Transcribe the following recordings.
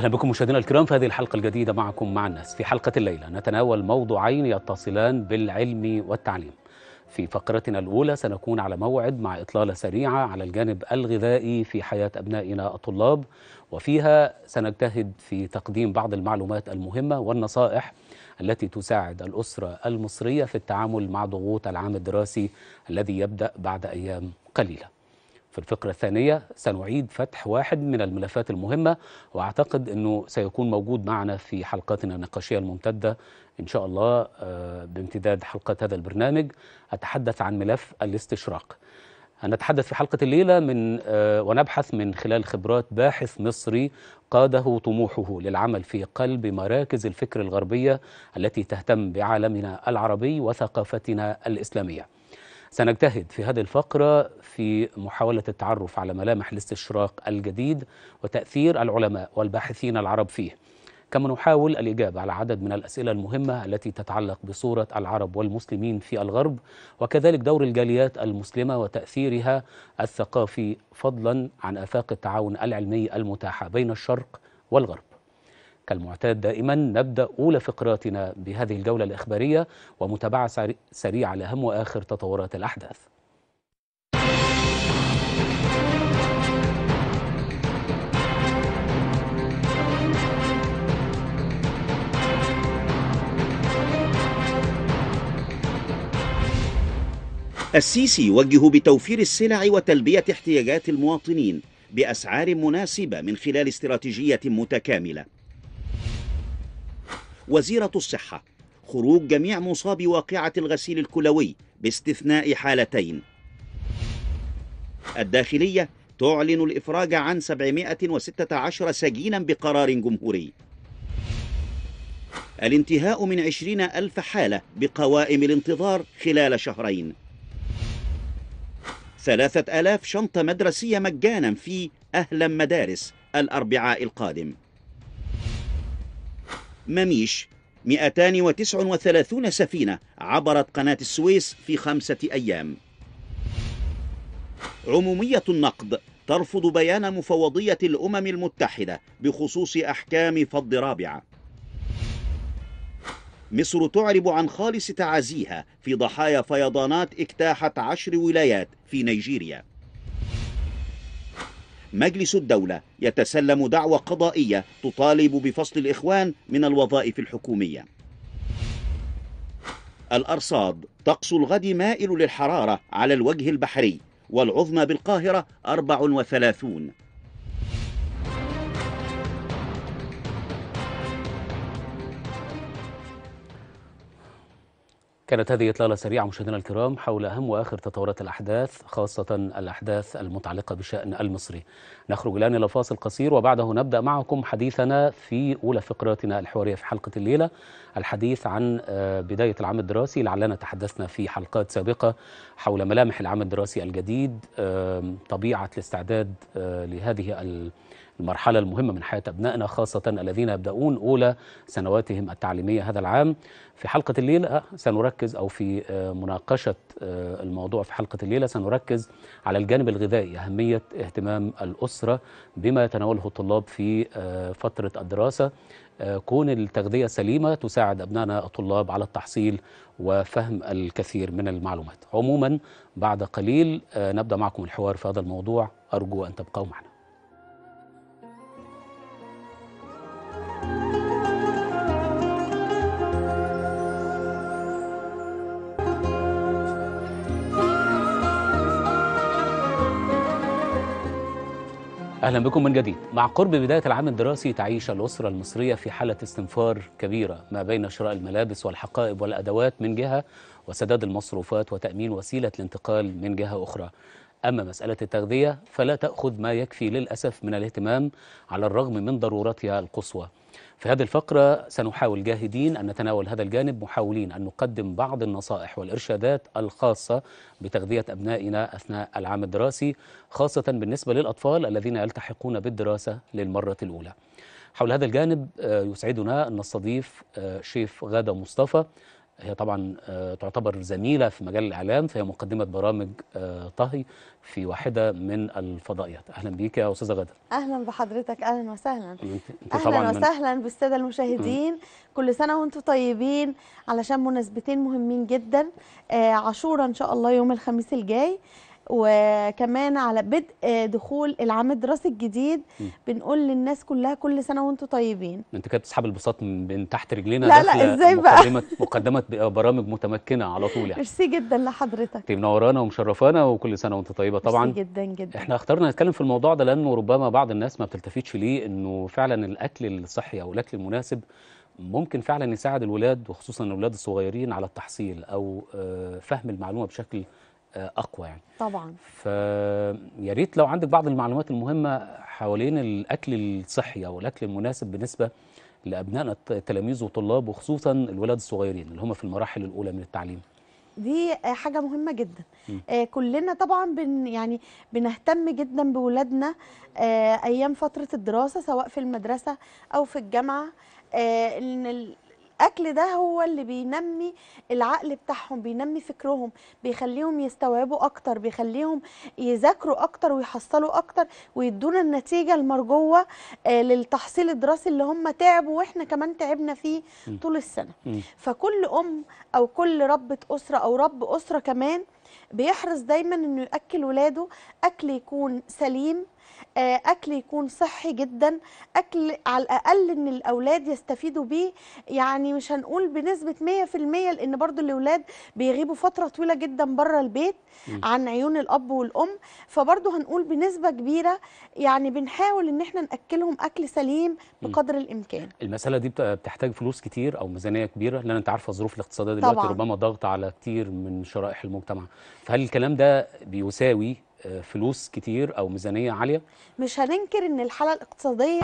أهلا بكم مشاهدينا الكرام في هذه الحلقة الجديدة معكم مع الناس في حلقة الليلة نتناول موضوعين يتصلان بالعلم والتعليم في فقرتنا الأولى سنكون على موعد مع إطلالة سريعة على الجانب الغذائي في حياة أبنائنا الطلاب وفيها سنجتهد في تقديم بعض المعلومات المهمة والنصائح التي تساعد الأسرة المصرية في التعامل مع ضغوط العام الدراسي الذي يبدأ بعد أيام قليلة الفقرة الثانية سنعيد فتح واحد من الملفات المهمة وأعتقد أنه سيكون موجود معنا في حلقاتنا النقاشية الممتدة إن شاء الله آه، بامتداد حلقة هذا البرنامج أتحدث عن ملف الاستشراق هنتحدث في حلقة الليلة من آه، ونبحث من خلال خبرات باحث مصري قاده طموحه للعمل في قلب مراكز الفكر الغربية التي تهتم بعالمنا العربي وثقافتنا الإسلامية سنجتهد في هذه الفقرة في محاولة التعرف على ملامح الاستشراق الجديد وتأثير العلماء والباحثين العرب فيه كما نحاول الإجابة على عدد من الأسئلة المهمة التي تتعلق بصورة العرب والمسلمين في الغرب وكذلك دور الجاليات المسلمة وتأثيرها الثقافي فضلا عن آفاق التعاون العلمي المتاحة بين الشرق والغرب كالمعتاد دائما نبدأ أولى فقراتنا بهذه الجولة الإخبارية ومتابعة سريعة لأهم وآخر تطورات الأحداث السيسي يوجه بتوفير السلع وتلبية احتياجات المواطنين بأسعار مناسبة من خلال استراتيجية متكاملة وزيرة الصحة خروج جميع مصابي واقعة الغسيل الكلوي باستثناء حالتين الداخلية تعلن الإفراج عن 716 سجينا بقرار جمهوري الانتهاء من 20 ألف حالة بقوائم الانتظار خلال شهرين ثلاثة ألاف شنطة مدرسية مجانا في أهلا مدارس الأربعاء القادم مميش 239 سفينة عبرت قناة السويس في خمسة أيام عمومية النقد ترفض بيان مفوضية الأمم المتحدة بخصوص أحكام فض رابعة مصر تعرب عن خالص تعازيها في ضحايا فيضانات اجتاحت عشر ولايات في نيجيريا مجلس الدولة يتسلم دعوة قضائية تطالب بفصل الإخوان من الوظائف الحكومية الأرصاد طقس الغد مائل للحرارة على الوجه البحري والعظمى بالقاهرة 34 كانت هذه إطلالة سريعة مشاهدينا الكرام حول أهم وآخر تطورات الأحداث خاصة الأحداث المتعلقة بشأن المصري نخرج الآن إلى فاصل قصير وبعده نبدأ معكم حديثنا في أولى فقراتنا الحوارية في حلقة الليلة الحديث عن آه، بداية العام الدراسي لعلنا تحدثنا في حلقات سابقة حول ملامح العام الدراسي الجديد طبيعة الاستعداد آه، لهذه المرحلة المهمة من حياة أبنائنا خاصة الذين يبدأون أولى سنواتهم التعليمية هذا العام في حلقة الليلة سنركز أو في آه، مناقشة آه، الموضوع في حلقة الليلة سنركز على الجانب الغذائي أهمية اهتمام الأسرة بما يتناوله الطلاب في آه، فترة الدراسة كون التغذية سليمة تساعد أبنائنا الطلاب على التحصيل وفهم الكثير من المعلومات عموما بعد قليل نبدأ معكم الحوار في هذا الموضوع أرجو أن تبقوا معنا أهلا بكم من جديد مع قرب بداية العام الدراسي تعيش الأسرة المصرية في حالة استنفار كبيرة ما بين شراء الملابس والحقائب والأدوات من جهة وسداد المصروفات وتأمين وسيلة الانتقال من جهة أخرى أما مسألة التغذية فلا تأخذ ما يكفي للأسف من الاهتمام على الرغم من ضرورتها القصوى في هذه الفقرة سنحاول جاهدين أن نتناول هذا الجانب محاولين أن نقدم بعض النصائح والإرشادات الخاصة بتغذية أبنائنا أثناء العام الدراسي خاصة بالنسبة للأطفال الذين يلتحقون بالدراسة للمرة الأولى حول هذا الجانب آه، يسعدنا أن نستضيف آه، شيف غادة مصطفى هي طبعا آه، تعتبر زميلة في مجال الإعلام فهي مقدمة برامج آه، طهي في واحدة من الفضائيات أهلا بيك يا أستاذة غادة أهلا بحضرتك أهلا وسهلا أهلا وسهلا بالسادة المشاهدين كل سنة وأنتم طيبين علشان مناسبتين مهمين جدا آه، عاشورا إن شاء الله يوم الخميس الجاي وكمان على بدء دخول العام الدراسي الجديد بنقول للناس كلها كل سنه وانتم طيبين انت كده بتسحب البساط من تحت رجلينا لا لا ازاي بقى مقدمه مقدمه برامج متمكنه على طول يعني ميرسي جدا لحضرتك انت منورانا ومشرفانا وكل سنه وانت طيبه طبعا ميرسي جدا جدا احنا اخترنا نتكلم في الموضوع ده لانه ربما بعض الناس ما بتلتفتش ليه انه فعلا الاكل الصحي او الاكل المناسب ممكن فعلا يساعد الولاد وخصوصا الولاد الصغيرين على التحصيل او آه، فهم المعلومه بشكل آه، اقوى يعني طبعا فيا ريت لو عندك بعض المعلومات المهمه حوالين الاكل الصحي او الاكل المناسب بالنسبه لابنائنا التلاميذ والطلاب وخصوصا الولاد الصغيرين اللي هم في المراحل الاولى من التعليم دي آه، حاجة مهمة جدا آه كلنا طبعا بن يعني بنهتم جدا بولادنا آه أيام فترة الدراسة سواء في المدرسة أو في الجامعة آه إن الاكل ده هو اللي بينمي العقل بتاعهم بينمي فكرهم بيخليهم يستوعبوا اكتر بيخليهم يذاكروا اكتر ويحصلوا اكتر ويدونا النتيجه المرجوه آه، للتحصيل الدراسي اللي هم تعبوا واحنا كمان تعبنا فيه طول السنه فكل ام او كل ربه اسره او رب اسره كمان بيحرص دايما انه ياكل ولاده اكل يكون سليم آه، اكل يكون صحي جدا اكل على الاقل ان الاولاد يستفيدوا بيه يعني مش هنقول بنسبه 100% لان برضو الاولاد بيغيبوا فتره طويله جدا بره البيت عن عيون الاب والام فبرضو هنقول بنسبه كبيره يعني بنحاول ان احنا ناكلهم اكل سليم بقدر الامكان المساله دي بتحتاج فلوس كتير او ميزانيه كبيره لان انت عارفه الظروف الاقتصاديه دلوقتي طبعا. ربما ضغط على كتير من شرائح المجتمع فهل الكلام ده بيساوي فلوس كتير او ميزانيه عاليه مش هننكر ان الحاله الاقتصاديه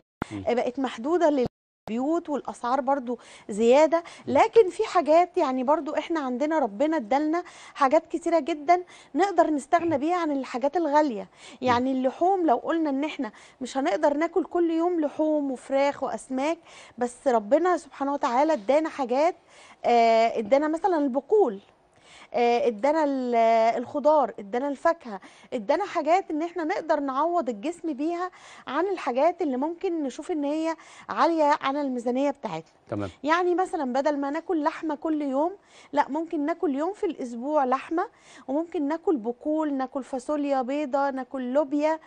بقت محدوده لل بيوت والاسعار برضو زياده لكن في حاجات يعني برضو احنا عندنا ربنا ادالنا حاجات كتيره جدا نقدر نستغنى بيها عن الحاجات الغاليه يعني اللحوم لو قلنا ان احنا مش هنقدر ناكل كل يوم لحوم وفراخ واسماك بس ربنا سبحانه وتعالى ادانا حاجات آه، ادانا مثلا البقول آه، ادانا الخضار ادانا الفاكهه ادانا حاجات ان احنا نقدر نعوض الجسم بيها عن الحاجات اللي ممكن نشوف ان هي عاليه عن الميزانيه بتاعتنا تمام يعني مثلا بدل ما ناكل لحمه كل يوم لا ممكن ناكل يوم في الاسبوع لحمه وممكن ناكل بقول ناكل فاصوليا بيضه ناكل لوبيا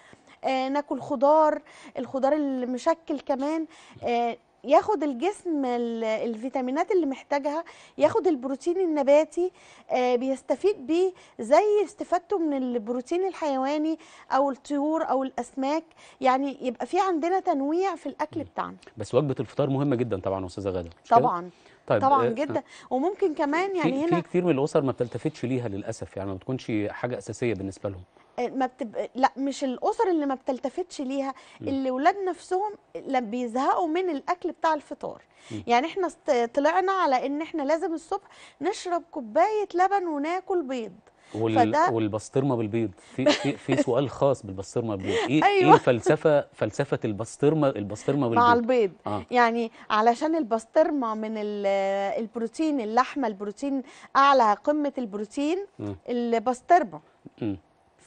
آه ناكل خضار الخضار المشكل كمان آه ياخد الجسم الفيتامينات اللي محتاجها ياخد البروتين النباتي آه، بيستفيد بيه زي استفادته من البروتين الحيواني او الطيور او الاسماك يعني يبقى في عندنا تنويع في الاكل بتاعنا بس وجبه الفطار مهمه جدا طبعا استاذه غاده طبعا كده؟ طيب طبعا آه جدا آه. وممكن كمان يعني في هنا في كتير من الاسر ما بتلتفتش ليها للاسف يعني ما بتكونش حاجه اساسيه بالنسبه لهم آه، ما بتب... لا مش الاسر اللي ما بتلتفتش ليها اللي ولاد نفسهم لما بيزهقوا من الاكل بتاع الفطار م. يعني احنا طلعنا على ان احنا لازم الصبح نشرب كوبايه لبن وناكل بيض وال... والبسطرمه بالبيض في في في سؤال خاص بالبسطرمه بالبيض ايه, إيه أيوة. ايه فلسفه فلسفه البسطرمه البسطرمه بالبيض مع البيض آه. يعني علشان البسطرمه من البروتين اللحمه البروتين اعلى قمه البروتين م. البسطرمه م.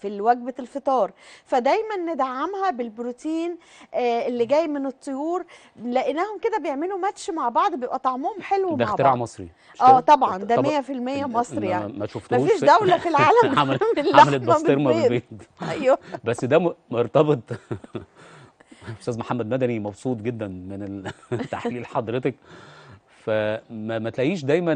في وجبه الفطار فدايما ندعمها بالبروتين آه، اللي جاي من الطيور لقيناهم كده بيعملوا ماتش مع بعض بيبقى طعمهم حلو مع بعض ده اختراع مصري اه طبعا ده 100% مصري يعني ما شفتوش مفيش دوله في العالم عملت عملت بسطرمه بالبيض ايوه بس ده مرتبط استاذ محمد مدني مبسوط جدا من تحليل حضرتك فما تلاقيش دايما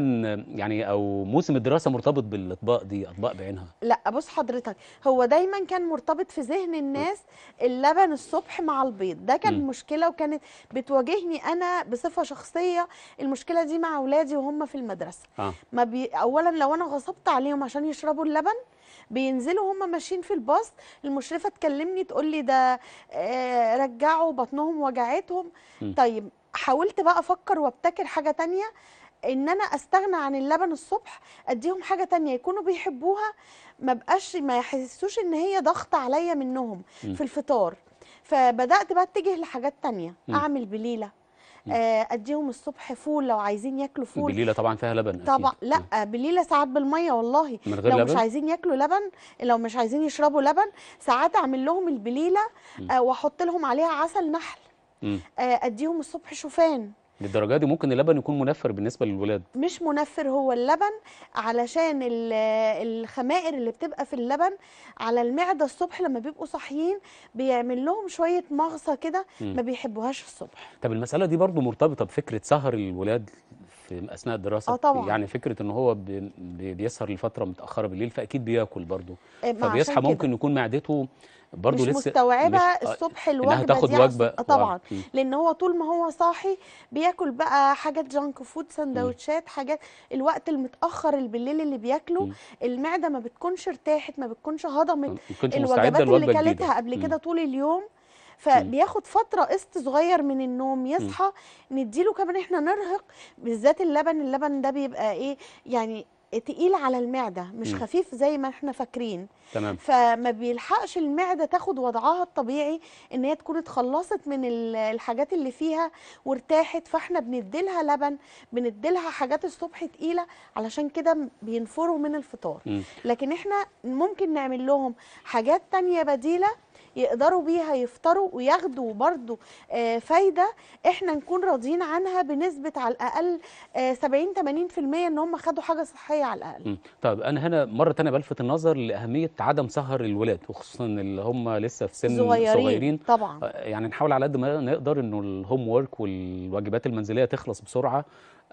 يعني او موسم الدراسه مرتبط بالاطباق دي اطباق بعينها لا بص حضرتك هو دايما كان مرتبط في ذهن الناس اللبن الصبح مع البيض ده كان م. مشكله وكانت بتواجهني انا بصفه شخصيه المشكله دي مع اولادي وهم في المدرسه آه. ما بي اولا لو انا غصبت عليهم عشان يشربوا اللبن بينزلوا هم ماشيين في الباص المشرفه تكلمني تقول لي ده آه، رجعوا بطنهم وجعتهم م. طيب حاولت بقى افكر وابتكر حاجه تانية ان انا استغنى عن اللبن الصبح اديهم حاجه تانية يكونوا بيحبوها ما بقاش ما يحسوش ان هي ضغط عليا منهم م. في الفطار فبدات بقى اتجه لحاجات تانية م. اعمل بليله آه، اديهم الصبح فول لو عايزين ياكلوا فول بليله طبعا فيها لبن طبعا لا بليله ساعات بالميه والله من غير لو لبن؟ مش عايزين ياكلوا لبن لو مش عايزين يشربوا لبن ساعات اعمل لهم البليله آه، واحط لهم عليها عسل نحل آه، اديهم الصبح شوفان للدرجه دي ممكن اللبن يكون منفر بالنسبه للولاد مش منفر هو اللبن علشان الخمائر اللي بتبقى في اللبن على المعده الصبح لما بيبقوا صاحيين بيعمل لهم شويه مغصه كده ما بيحبوهاش الصبح طب المساله دي برضو مرتبطه بفكره سهر الولاد في اثناء الدراسه آه طبعا. يعني فكره ان هو بيسهر لفتره متاخره بالليل فاكيد بياكل برضه آه، فبيصحى ممكن يكون معدته برضه مش لسه مستوعبه مش آه، الصبح الوجبه تاخد دي وجبه طبعا وعلا. لان هو طول ما هو صاحي بياكل بقى حاجات جانك فود سندوتشات حاجات الوقت المتاخر اللي بالليل اللي بياكله م. المعده ما بتكونش ارتاحت ما بتكونش هضمت الوجبات اللي كلتها قبل كده طول اليوم فبياخد فتره قسط صغير من النوم يصحى نديله كمان احنا نرهق بالذات اللبن اللبن ده بيبقى ايه يعني تقيل على المعده مش م. خفيف زي ما احنا فاكرين تمام فما بيلحقش المعده تاخد وضعها الطبيعي ان هي تكون اتخلصت من الحاجات اللي فيها وارتاحت فاحنا بنديلها لبن بنديلها حاجات الصبح تقيله علشان كده بينفروا من الفطار م. لكن احنا ممكن نعمل لهم حاجات تانية بديله يقدروا بيها يفطروا وياخدوا برضو آه، فايده احنا نكون راضيين عنها بنسبه على الاقل 70 آه، 80% ان هم خدوا حاجه صحيه على الاقل. طب انا هنا مره ثانيه بلفت النظر لاهميه عدم سهر الولاد وخصوصا اللي هم لسه في سن صغيرين, صغيرين. طبعا آه، يعني نحاول على قد ما نقدر انه الهوم وورك والواجبات المنزليه تخلص بسرعه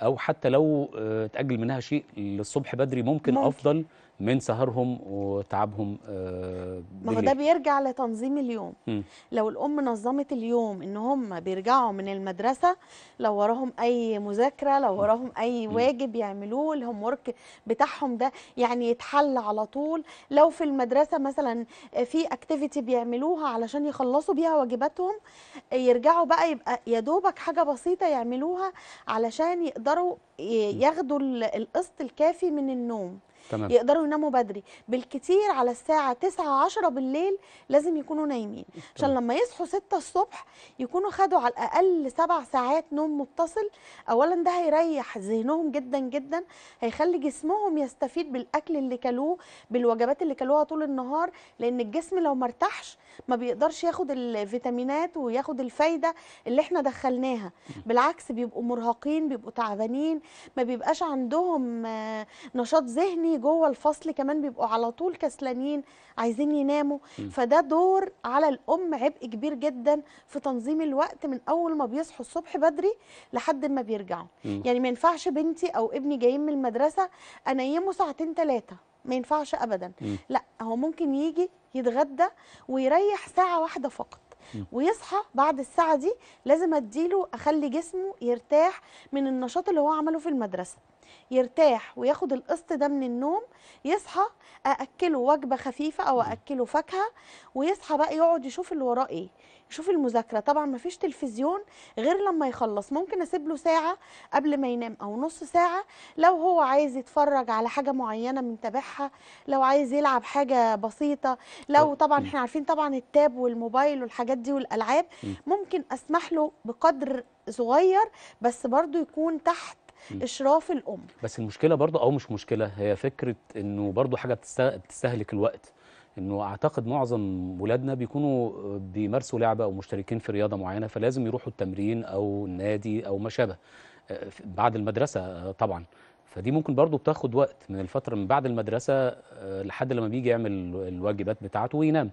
او حتى لو تاجل منها شيء للصبح بدري ممكن, ممكن. افضل من سهرهم وتعبهم آه، ما هو ده بيرجع لتنظيم اليوم م. لو الام نظمت اليوم ان هم بيرجعوا من المدرسه لو وراهم اي مذاكره لو وراهم اي واجب يعملوه الهوم ورك بتاعهم ده يعني يتحل على طول لو في المدرسه مثلا آه، في اكتيفيتي بيعملوها علشان يخلصوا بيها واجباتهم يرجعوا بقى يبقى يا دوبك حاجه بسيطه يعملوها علشان يقدروا ياخدوا القسط الكافي من النوم تمام. يقدروا يناموا بدري بالكتير على الساعة 9 10 بالليل لازم يكونوا نايمين عشان لما يصحوا 6 الصبح يكونوا خدوا على الأقل 7 ساعات نوم متصل أولا ده هيريح ذهنهم جدا جدا هيخلي جسمهم يستفيد بالأكل اللي كلوه بالوجبات اللي كلوها طول النهار لأن الجسم لو مرتاحش ما بيقدرش ياخد الفيتامينات وياخد الفايدة اللي احنا دخلناها بالعكس بيبقوا مرهقين بيبقوا تعبانين ما بيبقاش عندهم آه، نشاط ذهني جوه الفصل كمان بيبقوا على طول كسلانين عايزين يناموا فده دور على الام عبء كبير جدا في تنظيم الوقت من اول ما بيصحوا الصبح بدري لحد ما بيرجعوا يعني ما ينفعش بنتي او ابني جايين من المدرسه انيمه ساعتين ثلاثه ما ينفعش ابدا م. لا هو ممكن يجي يتغدى ويريح ساعه واحده فقط ويصحى بعد الساعه دي لازم اديله اخلي جسمه يرتاح من النشاط اللي هو عمله في المدرسه يرتاح وياخد القسط ده من النوم يصحى ااكله وجبه خفيفه او ااكله فاكهه ويصحى بقى يقعد يشوف اللي وراه ايه يشوف المذاكره طبعا ما فيش تلفزيون غير لما يخلص ممكن اسيب له ساعه قبل ما ينام او نص ساعه لو هو عايز يتفرج على حاجه معينه بنتابعها لو عايز يلعب حاجه بسيطه لو طبعا احنا عارفين طبعا التاب والموبايل والحاجات دي والالعاب ممكن اسمح له بقدر صغير بس برضو يكون تحت اشراف الام بس المشكله برضه او مش مشكله هي فكره انه برضه حاجه بتستهلك الوقت انه اعتقد معظم ولادنا بيكونوا بيمارسوا لعبه او مشتركين في رياضه معينه فلازم يروحوا التمرين او النادي او ما شابه بعد المدرسه آه، طبعا فدي ممكن برضه بتاخد وقت من الفتره من بعد المدرسه آه، لحد لما بيجي يعمل الواجبات بتاعته وينام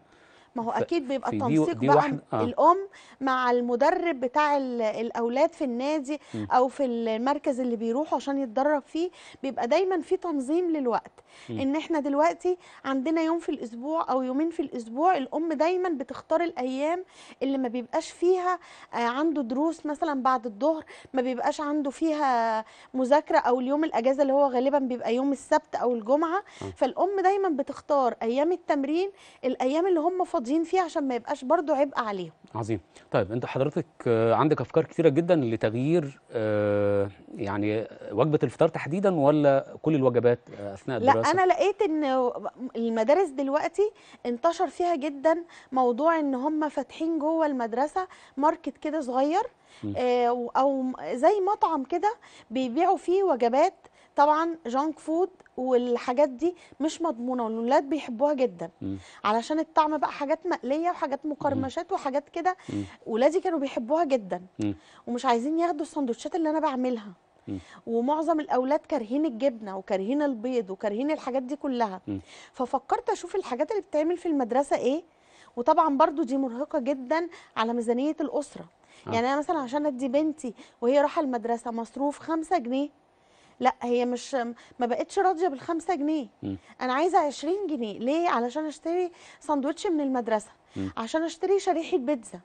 ما هو اكيد بيبقى التنسيق دي بقى آه. الام مع المدرب بتاع الاولاد في النادي م. او في المركز اللي بيروحوا عشان يتدرب فيه بيبقى دايما في تنظيم للوقت م. ان احنا دلوقتي عندنا يوم في الاسبوع او يومين في الاسبوع الام دايما بتختار الايام اللي ما بيبقاش فيها آه، عنده دروس مثلا بعد الظهر ما بيبقاش عنده فيها مذاكره او اليوم الاجازه اللي هو غالبا بيبقى يوم السبت او الجمعه م. آه. فالام دايما بتختار ايام التمرين الايام اللي هم فاضلين راضيين فيه عشان ما يبقاش برضو عبء عليهم عظيم طيب انت حضرتك آه، عندك افكار كثيره جدا لتغيير آه، يعني وجبه الفطار تحديدا ولا كل الوجبات آه، اثناء الدراسه لا انا لقيت ان المدارس دلوقتي انتشر فيها جدا موضوع ان هم فاتحين جوه المدرسه ماركت كده صغير او زي مطعم كده بيبيعوا فيه وجبات طبعا جانك فود والحاجات دي مش مضمونه والولاد بيحبوها جدا مم. علشان الطعم بقى حاجات مقليه وحاجات مقرمشات وحاجات كده ولادي كانوا بيحبوها جدا مم. ومش عايزين ياخدوا السندوتشات اللي انا بعملها ومعظم الاولاد كارهين الجبنه وكارهين البيض وكارهين الحاجات دي كلها ففكرت اشوف الحاجات اللي بتتعمل في المدرسه ايه وطبعا برضو دي مرهقه جدا على ميزانيه الاسره آه. يعني انا مثلا عشان ادي بنتي وهي رايحه المدرسه مصروف 5 جنيه لا هي مش ما بقتش راضيه بالخمسة جنيه م. انا عايزه 20 جنيه ليه علشان اشتري ساندوتش من المدرسه م. عشان اشتري شريحه بيتزا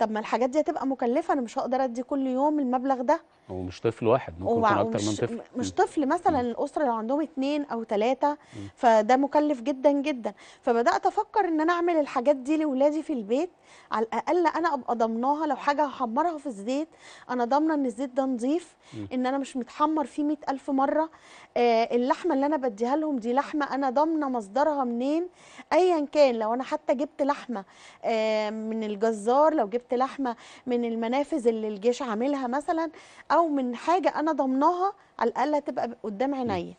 طب ما الحاجات دي هتبقى مكلفه انا مش هقدر ادي كل يوم المبلغ ده هو مش طفل واحد ممكن يكون اكتر من طفل مش طفل مثلا م. الاسره لو عندهم اتنين او ثلاثه فده مكلف جدا جدا فبدات افكر ان انا اعمل الحاجات دي لاولادي في البيت على الاقل انا ابقى ضمناها لو حاجه هحمرها في الزيت انا ضامنه ان الزيت ده نظيف ان انا مش متحمر فيه 100000 مره آه اللحمه اللي انا بديها لهم دي لحمه انا ضامنه مصدرها منين ايا كان لو انا حتى جبت لحمه آه من الجزار لو جبت لحمه من المنافذ اللي الجيش عاملها مثلا او من حاجه انا ضمنها على الاقل هتبقى قدام عينيا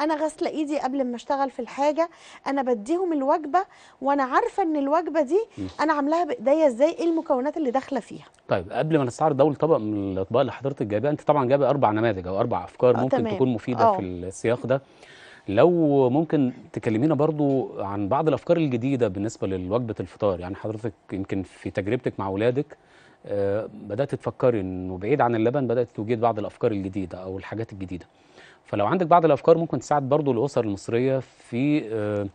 انا غاسله ايدي قبل ما اشتغل في الحاجه انا بديهم الوجبه وانا عارفه ان الوجبه دي انا عاملاها بايديا ازاي ايه المكونات اللي داخله فيها طيب قبل ما نستعرض اول طبق من الاطباق اللي حضرتك جايباه انت طبعا جايبه اربع نماذج او اربع افكار آه، ممكن تمام. تكون مفيده أوه. في السياق ده لو ممكن تكلمينا برضو عن بعض الافكار الجديده بالنسبه لوجبه الفطار يعني حضرتك يمكن في تجربتك مع اولادك آه، بدات تفكري انه بعيد عن اللبن بدات توجد بعض الافكار الجديده او الحاجات الجديده فلو عندك بعض الافكار ممكن تساعد برضو الاسر المصريه في آه،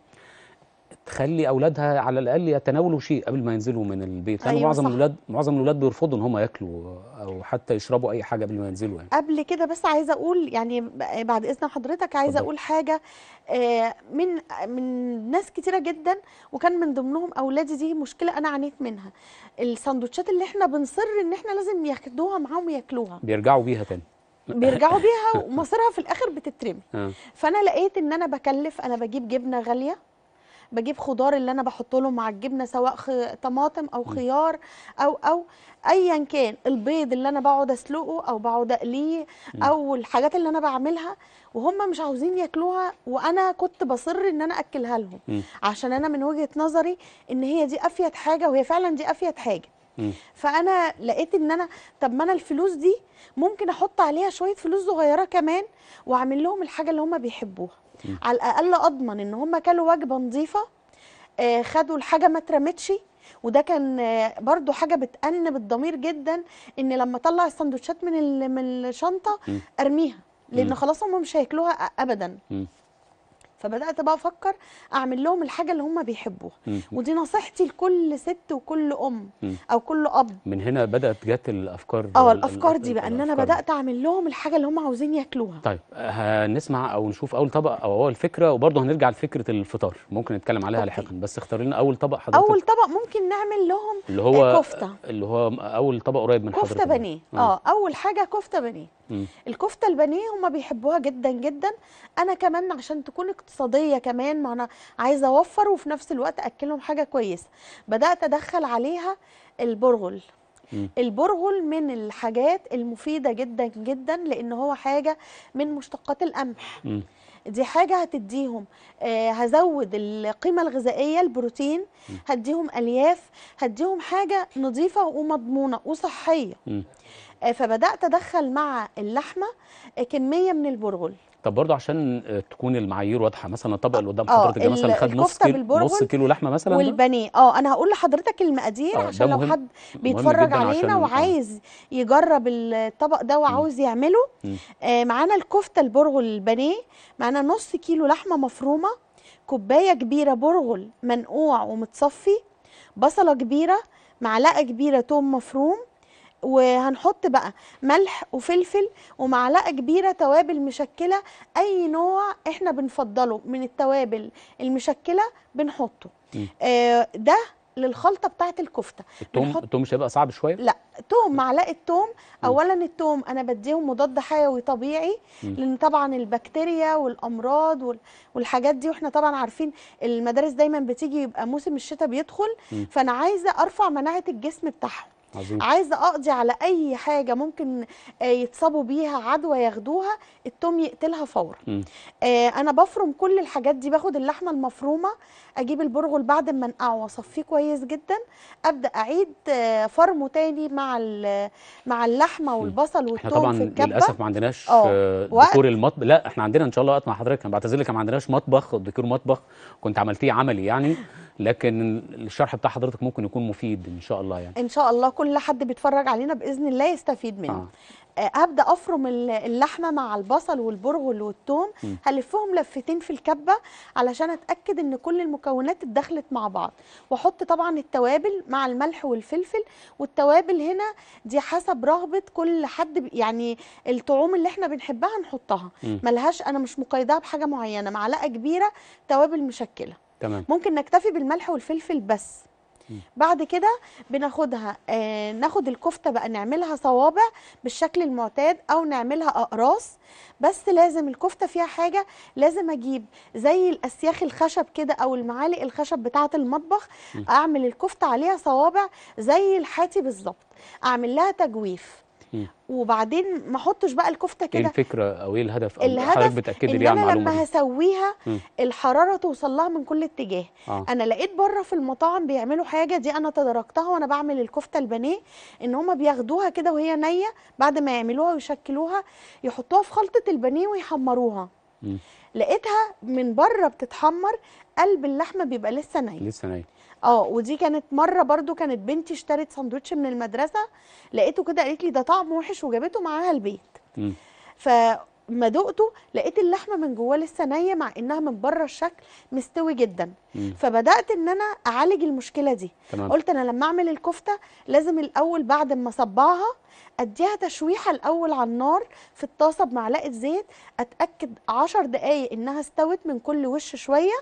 تخلي اولادها على الاقل يتناولوا شيء قبل ما ينزلوا من البيت لان أيوة معظم الاولاد معظم الاولاد بيرفضوا ان هم ياكلوا او حتى يشربوا اي حاجه قبل ما ينزلوا يعني قبل كده بس عايزه اقول يعني بعد اذن حضرتك عايزه اقول حاجه آه، من من ناس كتيره جدا وكان من ضمنهم اولادي دي مشكله انا عانيت منها السندوتشات اللي احنا بنصر ان احنا لازم ياخدوها معاهم ياكلوها بيرجعوا بيها تاني بيرجعوا بيها ومصيرها في الاخر بتترمي آه. فانا لقيت ان انا بكلف انا بجيب جبنه غاليه بجيب خضار اللي انا بحط لهم مع الجبنه سواء طماطم او خيار او او ايا كان البيض اللي انا بقعد اسلقه او بقعد اقليه او الحاجات اللي انا بعملها وهم مش عاوزين ياكلوها وانا كنت بصر ان انا اكلها لهم م. عشان انا من وجهه نظري ان هي دي افيد حاجه وهي فعلا دي افيد حاجه فانا لقيت ان انا طب ما انا الفلوس دي ممكن احط عليها شويه فلوس صغيره كمان واعمل لهم الحاجه اللي هم بيحبوها على الاقل اضمن ان هم كلوا وجبه نظيفه آه، خدوا الحاجه ما اترمتش وده كان آه، برضو حاجه بتأنب الضمير جدا ان لما اطلع السندوتشات من من الشنطه ارميها لان خلاص هم مش هياكلوها ابدا فبدات بقى افكر اعمل لهم الحاجه اللي هم بيحبوها ودي نصيحتي لكل ست وكل ام او كل اب من هنا بدات جت الافكار اه الافكار دي بقى ان انا بدات اعمل لهم الحاجه اللي هم عاوزين ياكلوها طيب هنسمع او نشوف اول طبق او اول فكره وبرضه هنرجع لفكره الفطار ممكن نتكلم عليها لاحقا بس اختار لنا اول طبق حضرتك اول طبق ممكن نعمل لهم اللي هو آه، كفته اللي هو اول طبق قريب من حضرتك كفته بانيه آه. اه اول حاجه كفته بانيه مم. الكفته البانيه هم بيحبوها جدا جدا انا كمان عشان تكون اقتصاديه كمان ما انا عايزه اوفر وفي نفس الوقت اكلهم حاجه كويسه بدات ادخل عليها البرغل مم. البرغل من الحاجات المفيده جدا جدا لان هو حاجه من مشتقات القمح دي حاجة هتديهم آه هزود القيمة الغذائية البروتين هديهم ألياف هديهم حاجة نظيفة ومضمونة وصحية آه، فبدات ادخل مع اللحمه آه، كميه من البرغل طب برضه عشان آه، تكون المعايير واضحه مثلا الطبق اللي قدام حضرتك ده مثلا خد نص كيلو نص كيلو لحمه مثلا والبانيه اه انا هقول لحضرتك المقادير عشان لو حد بيتفرج علينا وعايز يجرب الطبق ده وعاوز يعمله آه معانا الكفته البرغل البانيه معانا نص كيلو لحمه مفرومه كوبايه كبيره برغل منقوع ومتصفي بصله كبيره معلقه كبيره توم مفروم وهنحط بقى ملح وفلفل ومعلقه كبيره توابل مشكله اي نوع احنا بنفضله من التوابل المشكله بنحطه آه ده للخلطه بتاعه الكفته التوم بنحط... التوم مش هيبقى صعب شويه لا توم معلقه توم اولا التوم انا بديهم مضاد حيوي طبيعي لان طبعا البكتيريا والامراض وال... والحاجات دي واحنا طبعا عارفين المدارس دايما بتيجي يبقى موسم الشتاء بيدخل فانا عايزه ارفع مناعه الجسم بتاعهم عظيم. عايزه اقضي على اي حاجه ممكن آه، يتصابوا بيها عدوى ياخدوها التوم يقتلها فورا آه انا بفرم كل الحاجات دي باخد اللحمه المفرومه اجيب البرغل بعد ما انقعه واصفيه كويس جدا ابدا اعيد آه، فرمه تاني مع مع اللحمه والبصل والتوم في الكبه للاسف ما عندناش آه، ديكور المطبخ لا احنا عندنا ان شاء الله وقت مع حضرتك انا بعتذر لك ما عندناش مطبخ ديكور مطبخ كنت عملتيه عملي يعني لكن الشرح بتاع حضرتك ممكن يكون مفيد ان شاء الله يعني ان شاء الله كل حد بيتفرج علينا باذن الله يستفيد منه آه. آه، هبدا افرم اللحمه مع البصل والبرغل والثوم هلفهم لفتين في الكبه علشان اتاكد ان كل المكونات اتدخلت مع بعض واحط طبعا التوابل مع الملح والفلفل والتوابل هنا دي حسب رغبه كل حد يعني الطعوم اللي احنا بنحبها نحطها ملهاش انا مش مقيداها بحاجه معينه معلقه كبيره توابل مشكله تمام. ممكن نكتفي بالملح والفلفل بس بعد كده بناخدها آه ناخد الكفته بقى نعملها صوابع بالشكل المعتاد او نعملها اقراص بس لازم الكفته فيها حاجه لازم اجيب زي الاسياخ الخشب كده او المعالق الخشب بتاعه المطبخ اعمل الكفته عليها صوابع زي الحاتي بالظبط اعمل لها تجويف وبعدين ما احطش بقى الكفته كده ايه الفكره او ايه الهدف أو الهدف بتاكد لي ليه على المعلومه انا لما هسويها مم. الحراره توصل لها من كل اتجاه آه. انا لقيت بره في المطاعم بيعملوا حاجه دي انا تداركتها وانا بعمل الكفته البانيه ان هم بياخدوها كده وهي نيه بعد ما يعملوها ويشكلوها يحطوها في خلطه البانيه ويحمروها مم. لقيتها من بره بتتحمر قلب اللحمه بيبقى لسه ني لسه ني اه ودي كانت مره برضو كانت بنتي اشترت ساندوتش من المدرسه لقيته كده قالت لي ده طعمه وحش وجابته معاها البيت م. فما دقته لقيت اللحمه من جواه لسه نيه مع انها من بره الشكل مستوي جدا م. فبدات ان انا اعالج المشكله دي تمام. قلت انا لما اعمل الكفته لازم الاول بعد ما اصبعها اديها تشويحه الاول على النار في الطاسه بمعلقه زيت اتاكد 10 دقائق انها استوت من كل وش شويه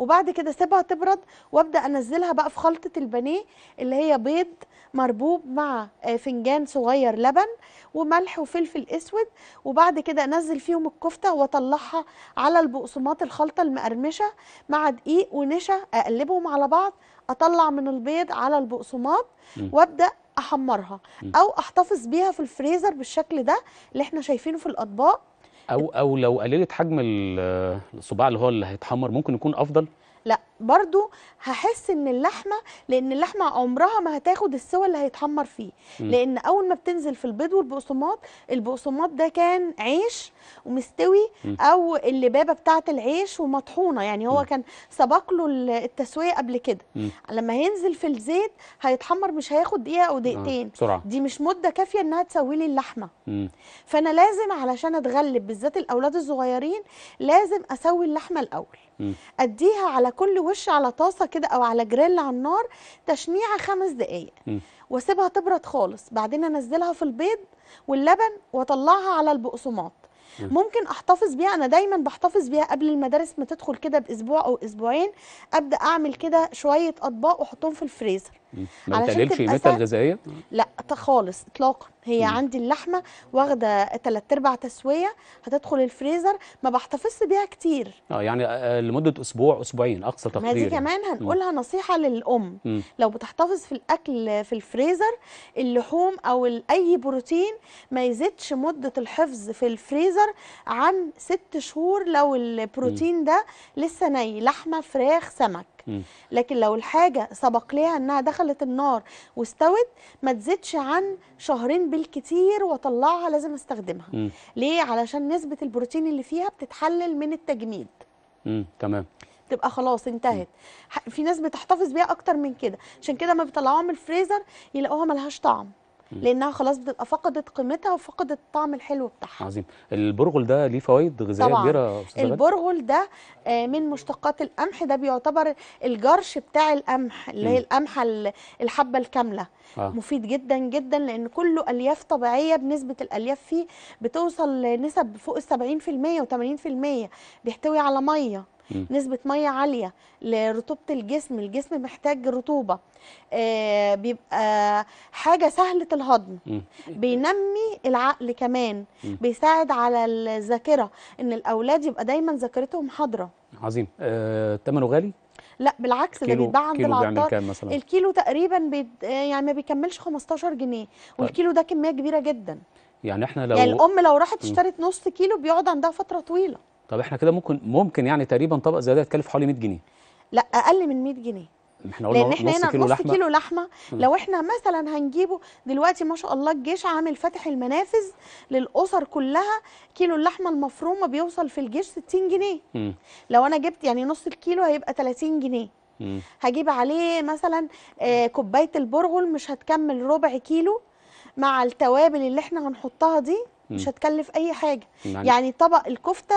وبعد كده سيبها تبرد وابدا انزلها بقى في خلطه البانيه اللي هي بيض مربوب مع آه، فنجان صغير لبن وملح وفلفل اسود وبعد كده انزل فيهم الكفته واطلعها على البقسماط الخلطه المقرمشه مع دقيق ونشا اقلبهم على بعض اطلع من البيض على البقسماط وابدا احمرها او احتفظ بيها في الفريزر بالشكل ده اللي احنا شايفينه في الاطباق او او لو قللت حجم الصباع اللي هو اللي هيتحمر ممكن يكون افضل لا برضو هحس ان اللحمه لان اللحمه عمرها ما هتاخد السوى اللي هيتحمر فيه لان اول ما بتنزل في البيض والبقسماط البقسماط ده كان عيش ومستوي او اللبابه بتاعه العيش ومطحونه يعني هو كان سبق له التسويه قبل كده لما هينزل في الزيت هيتحمر مش هياخد دقيقه او آه، دقيقتين آه. دي مش مده كافيه انها تسوي لي اللحمه فانا لازم علشان اتغلب بالذات الاولاد الصغيرين لازم اسوي اللحمه الاول اديها على كل الوش على طاسه كده او على جريل على النار تشميعه خمس دقائق واسيبها تبرد خالص بعدين انزلها في البيض واللبن واطلعها على البقسماط ممكن احتفظ بيها انا دايما بحتفظ بيها قبل المدارس ما تدخل كده باسبوع او اسبوعين ابدا اعمل كده شويه اطباق واحطهم في الفريزر ما بتقللش قيمتها الغذائيه لا خالص اطلاقا هي مم. عندي اللحمه واخده ثلاث ارباع تسويه هتدخل الفريزر ما بحتفظش بيها كتير اه يعني آه، لمده اسبوع اسبوعين اقصى تقدير ما دي كمان هنقولها مم. نصيحه للام مم. لو بتحتفظ في الاكل في الفريزر اللحوم او اي بروتين ما يزيدش مده الحفظ في الفريزر عن ست شهور لو البروتين مم. ده لسه ني لحمه فراخ سمك لكن لو الحاجه سبق ليها انها دخلت النار واستوت ما تزيدش عن شهرين بالكتير واطلعها لازم استخدمها م. ليه علشان نسبه البروتين اللي فيها بتتحلل من التجميد م. تمام تبقى خلاص انتهت في ناس بتحتفظ بيها اكتر من كده عشان كده ما بيطلعوها من الفريزر يلاقوها ملهاش طعم لانها خلاص بتبقى فقدت قيمتها وفقدت الطعم الحلو بتاعها عظيم البرغل ده ليه فوائد غذائيه كبيره البرغل ده آه، من مشتقات القمح ده بيعتبر الجرش بتاع القمح اللي هي القمحه الحبه الكامله آه. مفيد جدا جدا لان كله الياف طبيعيه بنسبه الالياف فيه بتوصل لنسب فوق ال 70% و80% بيحتوي على ميه نسبه ميه عاليه لرطوبه الجسم الجسم محتاج رطوبه آه بيبقى حاجه سهله الهضم بينمي العقل كمان بيساعد على الذاكره ان الاولاد يبقى دايما ذاكرتهم حاضره عظيم آه، غالي لا بالعكس ده بيتباع عند العطار مثلا؟ الكيلو تقريبا بيت... يعني ما بيكملش 15 جنيه طيب. والكيلو ده كميه كبيره جدا يعني احنا لو يعني الام لو راحت اشترت نص كيلو بيقعد عندها فتره طويله طب احنا كده ممكن ممكن يعني تقريبا طبق زي ده يتكلف حوالي 100 جنيه لا اقل من 100 جنيه احنا قلنا لان احنا نص هنا كيلو نص لحمه كيلو لحمه لو احنا مثلا هنجيبه دلوقتي ما شاء الله الجيش عامل فاتح المنافذ للاسر كلها كيلو اللحمه المفرومه بيوصل في الجيش 60 جنيه لو انا جبت يعني نص الكيلو هيبقى 30 جنيه هجيب عليه مثلا آه كوبايه البرغل مش هتكمل ربع كيلو مع التوابل اللي احنا هنحطها دي مش هتكلف اي حاجه يعني, يعني طبق الكفته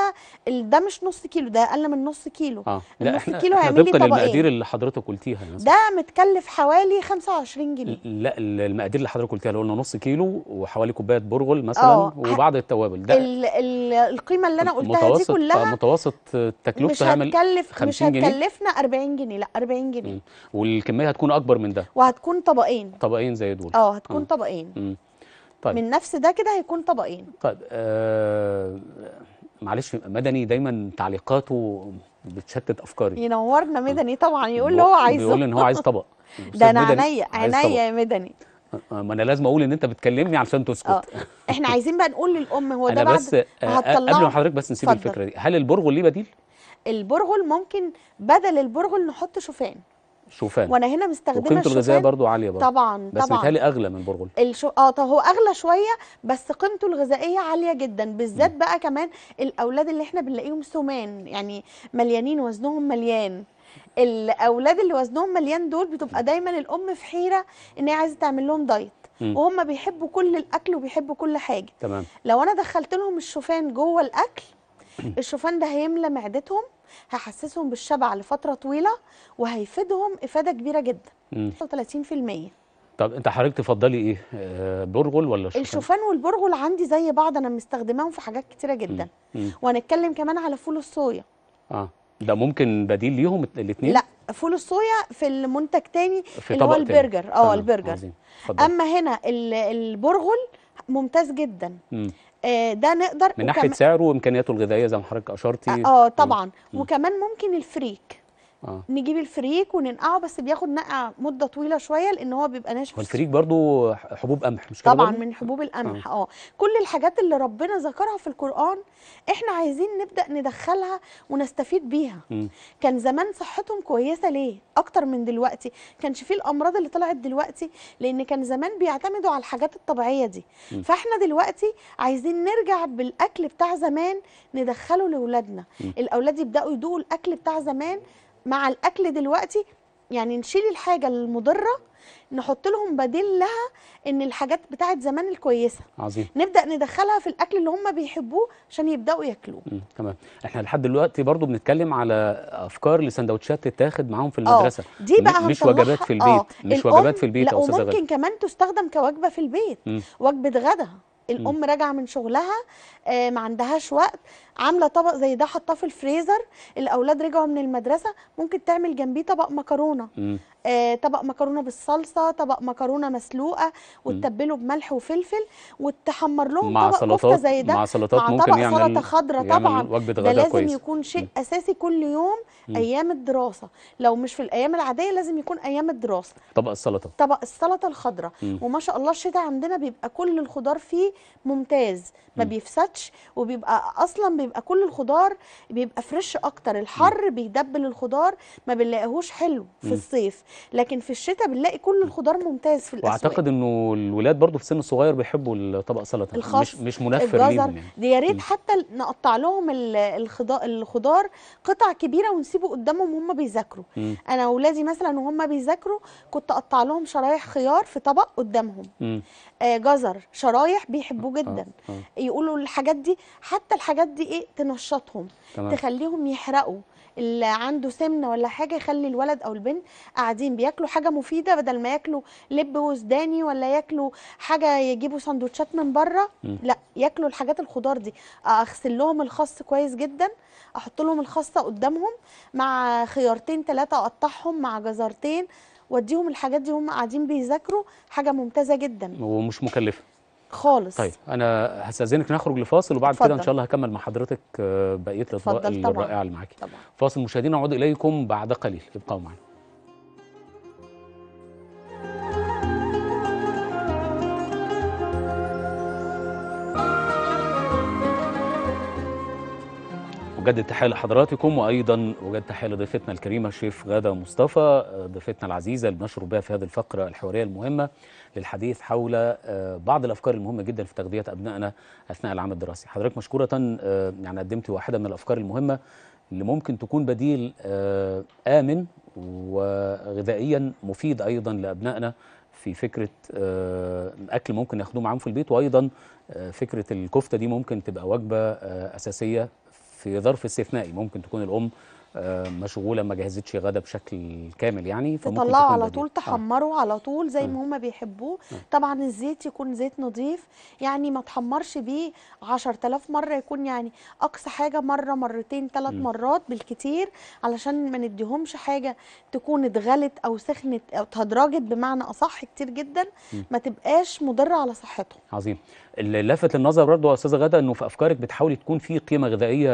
ده مش نص كيلو ده اقل من نص كيلو اه لا احنا كيلو هيعمل لي المقادير اللي حضرتك قلتيها ده متكلف حوالي 25 جنيه لا المقادير اللي حضرتك قلتيها اللي قلنا نص كيلو وحوالي كوبايه برغل مثلا أوه. وبعض التوابل ده الـ الـ القيمه اللي انا قلتها دي كلها آه، متوسط تكلفه مش هتكلف 50 مش هتكلفنا 40 جنيه لا 40 جنيه والكميه هتكون اكبر من ده وهتكون طبقين طبقين زي دول اه هتكون طبقين طيب. من نفس ده كده هيكون طبقين طيب آه معلش مدني دايما تعليقاته بتشتت افكاري ينورنا آه. مدني طبعا يقول له هو عايزه بيقول ان هو عايز طبق ده انا عينيا عينيا يا مدني آه، آه، ما انا لازم اقول ان انت بتكلمني علشان تسكت أوه. احنا عايزين بقى نقول للام هو ده بعد بس هتطلع قبل ما حضرتك بس نسيب الفكره دي هل البرغل ليه بديل البرغل ممكن بدل البرغل نحط شوفان شوفان وانا هنا مستخدمه وقيمته الغذائيه برضو عاليه برضو طبعا بس طبعا بس اغلى من البرغل الشو... اه طب هو اغلى شويه بس قيمته الغذائيه عاليه جدا بالذات بقى كمان الاولاد اللي احنا بنلاقيهم سمان يعني مليانين وزنهم مليان الاولاد اللي وزنهم مليان دول بتبقى دايما الام في حيره ان هي عايزه تعمل لهم دايت وهم بيحبوا كل الاكل وبيحبوا كل حاجه تمام لو انا دخلت لهم الشوفان جوه الاكل الشوفان ده هيملى معدتهم هحسسهم بالشبع لفتره طويله وهيفيدهم افاده كبيره جدا 30% طب انت حضرتك تفضلي ايه آه، برغل ولا الشوفان الشوفان والبرغل عندي زي بعض انا مستخدماهم في حاجات كتيره جدا وهنتكلم كمان على فول الصويا اه ده ممكن بديل ليهم الاثنين لا فول الصويا في المنتج تاني في اللي هو البرجر اه البرجر اما هنا البرغل ممتاز جدا مم. آه، ده نقدر من ناحيه وكم... سعره وامكانياته الغذائيه زي ما حضرتك اشرتي اه, آه، طبعا م. وكمان ممكن الفريك آه. نجيب الفريك وننقعه بس بياخد نقع مده طويله شويه لان هو بيبقى ناشف والفريك برضو حبوب قمح مش طبعا من حبوب القمح آه. اه كل الحاجات اللي ربنا ذكرها في القران احنا عايزين نبدا ندخلها ونستفيد بيها م. كان زمان صحتهم كويسه ليه اكتر من دلوقتي كانش فيه الامراض اللي طلعت دلوقتي لان كان زمان بيعتمدوا على الحاجات الطبيعيه دي م. فاحنا دلوقتي عايزين نرجع بالاكل بتاع زمان ندخله لاولادنا الاولاد يبداوا يدوقوا الاكل بتاع زمان مع الاكل دلوقتي يعني نشيل الحاجه المضره نحط لهم بديل لها ان الحاجات بتاعه زمان الكويسه عظيم نبدا ندخلها في الاكل اللي هم بيحبوه عشان يبداوا ياكلوه تمام احنا لحد دلوقتي برضو بنتكلم على افكار لسندوتشات تتاخد معاهم في المدرسه أوه. دي بقى مش وجبات في البيت أوه. مش وجبات في البيت لا ممكن كمان تستخدم كوجبه في البيت وجبه غدا الام راجعه من شغلها آه ما عندهاش وقت عامله طبق زي ده حطاه في الفريزر الاولاد رجعوا من المدرسه ممكن تعمل جنبيه طبق مكرونه آه طبق مكرونه بالصلصه طبق مكرونه مسلوقه وتتبله بملح وفلفل وتحمر لهم مع طبق سلطات كفته زي ده مع سلطات مع ممكن طبق يعني يعمل سلطه خضراء طبعا ده لازم كويس. يكون شيء مم. اساسي كل يوم مم. ايام الدراسه لو مش في الايام العاديه لازم يكون ايام الدراسه طبق السلطه طبق السلطه الخضراء وما شاء الله الشتاء عندنا بيبقى كل الخضار فيه ممتاز ما بيفسدش وبيبقى اصلا بيبقى كل الخضار بيبقى فريش اكتر الحر بيدبل الخضار ما بنلاقيهوش حلو في الصيف لكن في الشتاء بنلاقي كل الخضار ممتاز في الاسواق واعتقد انه الولاد برضو في سن صغير بيحبوا الطبق سلطه الخص مش مش منفر ليهم يعني. دي يا ريت حتى نقطع لهم الخضار قطع كبيره ونسيبه قدامهم وهم بيذاكروا انا اولادي مثلا وهم بيذاكروا كنت اقطع لهم شرايح خيار في طبق قدامهم م. آه، جزر شرايح بيحبوه آه، آه، جدا يقولوا الحاجات دي حتى الحاجات دي ايه تنشطهم تمام. تخليهم يحرقوا اللي عنده سمنه ولا حاجه يخلي الولد او البنت قاعدين بياكلوا حاجه مفيده بدل ما ياكلوا لب وسداني ولا ياكلوا حاجه يجيبوا سندوتشات من بره لا ياكلوا الحاجات الخضار دي اغسل لهم الخس كويس جدا احط لهم الخاصه قدامهم مع خيارتين ثلاثه اقطعهم مع جزرتين واديهم الحاجات دي وهم قاعدين بيذاكروا حاجه ممتازه جدا ومش مكلفه خالص طيب انا هستاذنك نخرج لفاصل وبعد كده ان شاء الله هكمل مع حضرتك آه، بقيه الاطباق الرائعه اللي معاكي فاصل مشاهدينا اعود اليكم بعد قليل ابقوا معنا وجد التحية لحضراتكم وأيضا وجد التحية لضيفتنا الكريمة الشيف غادة مصطفى ضيفتنا العزيزة اللي بنشرف بها في هذه الفقرة الحوارية المهمة للحديث حول آه، بعض الأفكار المهمة جدا في تغذية أبنائنا أثناء العام الدراسي حضرتك مشكورة آه، يعني قدمت واحدة من الأفكار المهمة اللي ممكن تكون بديل آه، آمن وغذائيا مفيد أيضا لأبنائنا في فكرة أكل ممكن ياخدوه معاهم في البيت وأيضا فكرة الكفتة دي ممكن تبقى وجبة أساسية في ظرف استثنائي ممكن تكون الام آه، مشغوله ما جهزتش غدا بشكل كامل يعني تطلعوا على طول تحمروا آه. على طول زي آه. ما هما بيحبوه آه. طبعا الزيت يكون زيت نظيف يعني ما تحمرش بيه 10000 مره يكون يعني اقصى حاجه مره مرتين ثلاث مرات بالكتير علشان ما نديهمش حاجه تكون اتغلت او سخنت او تهدرجت بمعنى اصح كتير جدا م. ما تبقاش مضره على صحتهم عظيم اللي لفت للنظر برضه يا استاذه غاده انه في افكارك بتحاولي تكون في قيمه غذائيه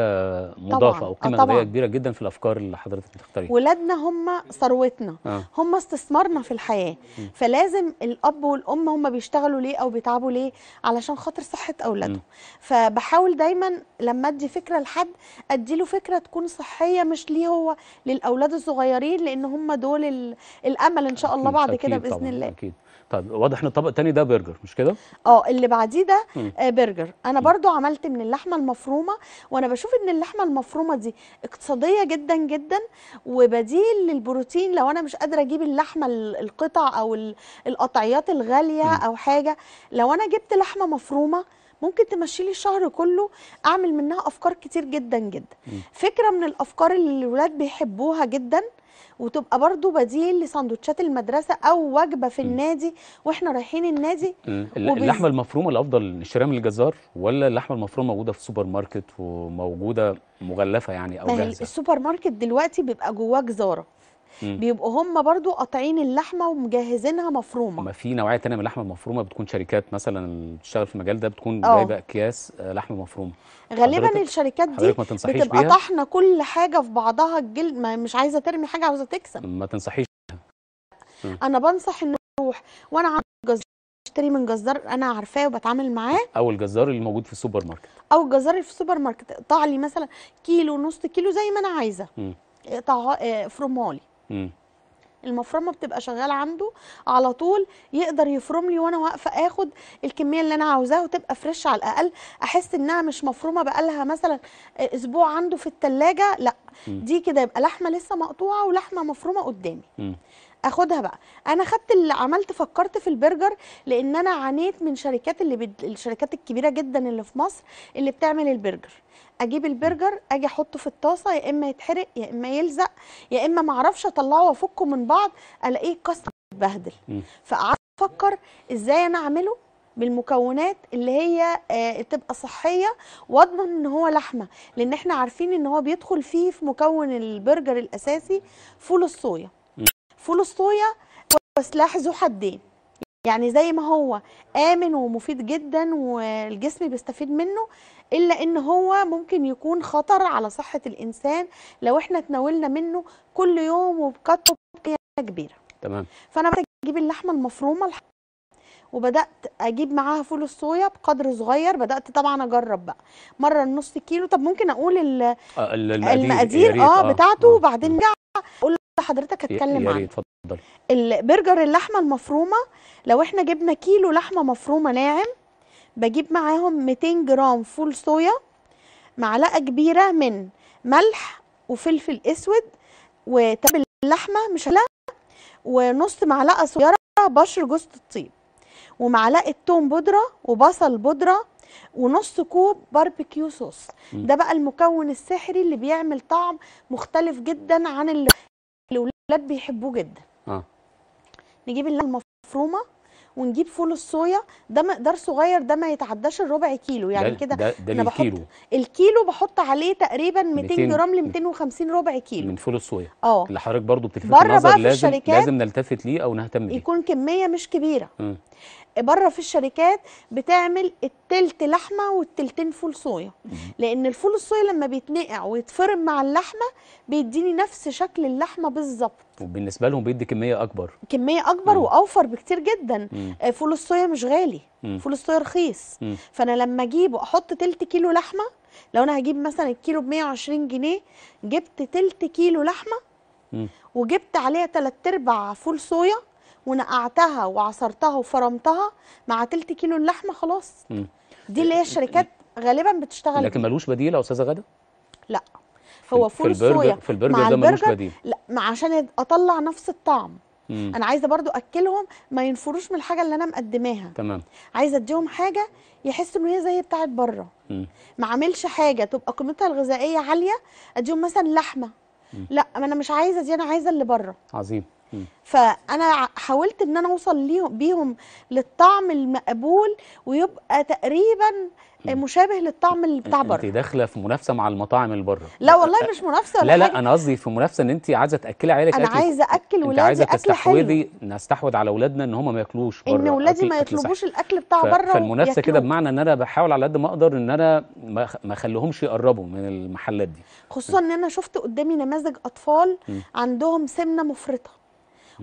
مضافه طبعًا. او قيمه آه، غذائيه كبيره جدا في الافكار اللي حضرتك بتختاريها ولادنا هم ثروتنا آه. هم استثمارنا في الحياه م. فلازم الاب والام هم بيشتغلوا ليه او بيتعبوا ليه علشان خاطر صحه اولادهم فبحاول دايما لما ادي فكره لحد ادي له فكره تكون صحيه مش ليه هو للاولاد الصغيرين لان هم دول الامل ان شاء الله بعد كده باذن الله اكيد طيب واضح ان الطبق الثاني ده برجر مش كده اه اللي بعديه كده آه، برجر انا برضو عملت من اللحمه المفرومه وانا بشوف ان اللحمه المفرومه دي اقتصاديه جدا جدا وبديل للبروتين لو انا مش قادره اجيب اللحمه القطع او القطعيات الغاليه او حاجه لو انا جبت لحمه مفرومه ممكن تمشي لي الشهر كله اعمل منها افكار كتير جدا جدا م. فكره من الافكار اللي الولاد بيحبوها جدا وتبقى برضو بديل لسندوتشات المدرسه او وجبه في النادي واحنا رايحين النادي وبز... اللحمه المفرومه الافضل نشتريها من الجزار ولا اللحمه المفرومه موجوده في السوبر ماركت وموجوده مغلفه يعني او جاهزه السوبر ماركت دلوقتي بيبقى جواه جزاره بيبقوا هم برضو قاطعين اللحمه ومجهزينها مفرومه ما في نوعيه ثانيه من اللحمه المفرومه بتكون شركات مثلا بتشتغل في المجال ده بتكون اه. جايبه اكياس آه، لحمه مفرومه غالبا الشركات دي بتبقى طحنه كل حاجه في بعضها الجلد مش عايزه ترمي حاجه عاوزه تكسب ما تنصحيش بيها. انا بنصح ان اروح وانا عندي جزار اشتري من جزار انا عارفاه وبتعامل معاه او الجزار اللي موجود في السوبر ماركت او الجزار اللي في السوبر ماركت اقطع لي مثلا كيلو نص كيلو زي ما انا عايزه اقطع آه، فرومالي المفرمه بتبقى شغاله عنده على طول يقدر يفرم لي وانا واقفه اخد الكميه اللي انا عاوزاها وتبقى فريش على الاقل احس انها مش مفرومه بقالها مثلا اسبوع عنده في التلاجة لا م. دي كده يبقى لحمه لسه مقطوعه ولحمه مفرومه قدامي م. اخدها بقى انا خدت اللي عملت فكرت في البرجر لان انا عانيت من شركات اللي بد... الشركات الكبيره جدا اللي في مصر اللي بتعمل البرجر اجيب البرجر اجي احطه في الطاسه يا اما يتحرق يا اما يلزق يا اما ما اعرفش اطلعه وافكه من بعض الاقيه كسر اتبهدل فقعدت افكر ازاي انا اعمله بالمكونات اللي هي آه تبقى صحيه واضمن ان هو لحمه لان احنا عارفين ان هو بيدخل فيه في مكون البرجر الاساسي فول الصويا فول الصويا سلاح ذو حدين يعني زي ما هو امن ومفيد جدا والجسم بيستفيد منه إلا إن هو ممكن يكون خطر على صحة الإنسان لو إحنا تناولنا منه كل يوم وبكتب كبيرة تمام فأنا بدأت أجيب اللحمة المفرومة وبدات اجيب معاها فول الصويا بقدر صغير بدات طبعا اجرب بقى مره النص كيلو طب ممكن اقول ال آه، المقادير, المقادير آه،, اه, بتاعته آه وبعدين جا اقول لحضرتك اتكلم عنه اتفضل البرجر اللحمه المفرومه لو احنا جبنا كيلو لحمه مفرومه ناعم بجيب معاهم 200 جرام فول صويا معلقه كبيره من ملح وفلفل اسود وتبل اللحمه مش هلا ونص معلقه صغيره بشر جوز الطيب ومعلقه توم بودره وبصل بودره ونص كوب باربيكيو صوص ده بقى المكون السحري اللي بيعمل طعم مختلف جدا عن اللي الاولاد بيحبوه جدا آه. نجيب اللحمه المفرومه ونجيب فول الصويا ده مقدار صغير ده ما يتعداش الربع كيلو يعني كده ده, ده انا بحط الكيلو بحط عليه تقريبا 200 جرام ل 250 ربع كيلو من فول الصويا اه اللي حضرتك برضه بتلفت النظر لازم لازم نلتفت ليه او نهتم بيه يكون كميه مش كبيره م. بره في الشركات بتعمل التلت لحمه والتلتين فول صويا لان الفول الصويا لما بيتنقع ويتفرم مع اللحمه بيديني نفس شكل اللحمه بالظبط وبالنسبه لهم بيدي كميه اكبر كميه اكبر مم. واوفر بكتير جدا مم. آه، فول الصويا مش غالي مم. فول الصويا رخيص مم. فانا لما اجيب احط تلت كيلو لحمه لو انا هجيب مثلا الكيلو ب 120 جنيه جبت تلت كيلو لحمه مم. وجبت عليها تلات ارباع فول صويا ونقعتها وعصرتها وفرمتها مع تلت كيلو اللحمه خلاص دي اللي هي الشركات غالبا بتشتغل لكن ملوش بديل يا استاذه غدا لا هو فول الصويا في البرجر ده ملوش بديل لا ما عشان اطلع نفس الطعم مم. انا عايزه برضو اكلهم ما ينفروش من الحاجه اللي انا مقدماها تمام عايزه اديهم حاجه يحسوا ان هي زي بتاعه بره ما اعملش حاجه تبقى قيمتها الغذائيه عاليه اديهم مثلا لحمه مم. لا ما انا مش عايزه دي انا عايزه اللي بره عظيم فانا حاولت ان انا اوصل ليهم بيهم للطعم المقبول ويبقى تقريبا مشابه للطعم اللي بتاع بره انت داخله في منافسه مع المطاعم اللي بره لا والله مش منافسه لا لا انا قصدي في منافسه ان انت عايزه تاكلي عيالك انا عايزه اكل ولادي عايزه تستحوذي نستحوذ على اولادنا ان هم ما ياكلوش بره ان ولادي ما يطلبوش الاكل بتاع ف... بره فالمنافسه كده بمعنى ان انا بحاول على قد ما اقدر ان انا ما اخليهمش يقربوا من المحلات دي خصوصا ان انا شفت قدامي نماذج اطفال عندهم سمنه مفرطه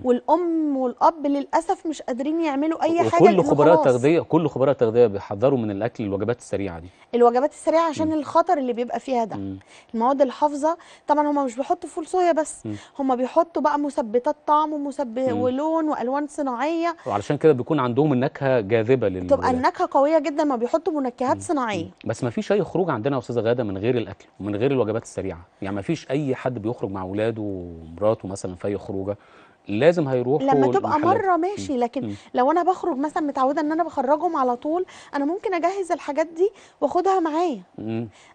والام والاب للاسف مش قادرين يعملوا اي حاجه كل خبراء التغذيه كل خبراء التغذيه بيحذروا من الاكل الوجبات السريعه دي الوجبات السريعه عشان م. الخطر اللي بيبقى فيها ده م. المواد الحافظه طبعا هم مش بيحطوا فول صويا بس م. هم بيحطوا بقى مثبتات طعم ومثبت ولون والوان صناعيه وعلشان كده بيكون عندهم النكهه جاذبه لل تبقى النكهه قويه جدا ما بيحطوا منكهات صناعيه بس ما فيش اي خروج عندنا يا استاذه غاده من غير الاكل ومن غير الوجبات السريعه يعني ما فيش اي حد بيخرج مع اولاده ومراته مثلا في اي خروجه لازم هيروحوا لما تبقى المحلات. مره ماشي لكن م. لو انا بخرج مثلا متعوده ان انا بخرجهم على طول انا ممكن اجهز الحاجات دي واخدها معايا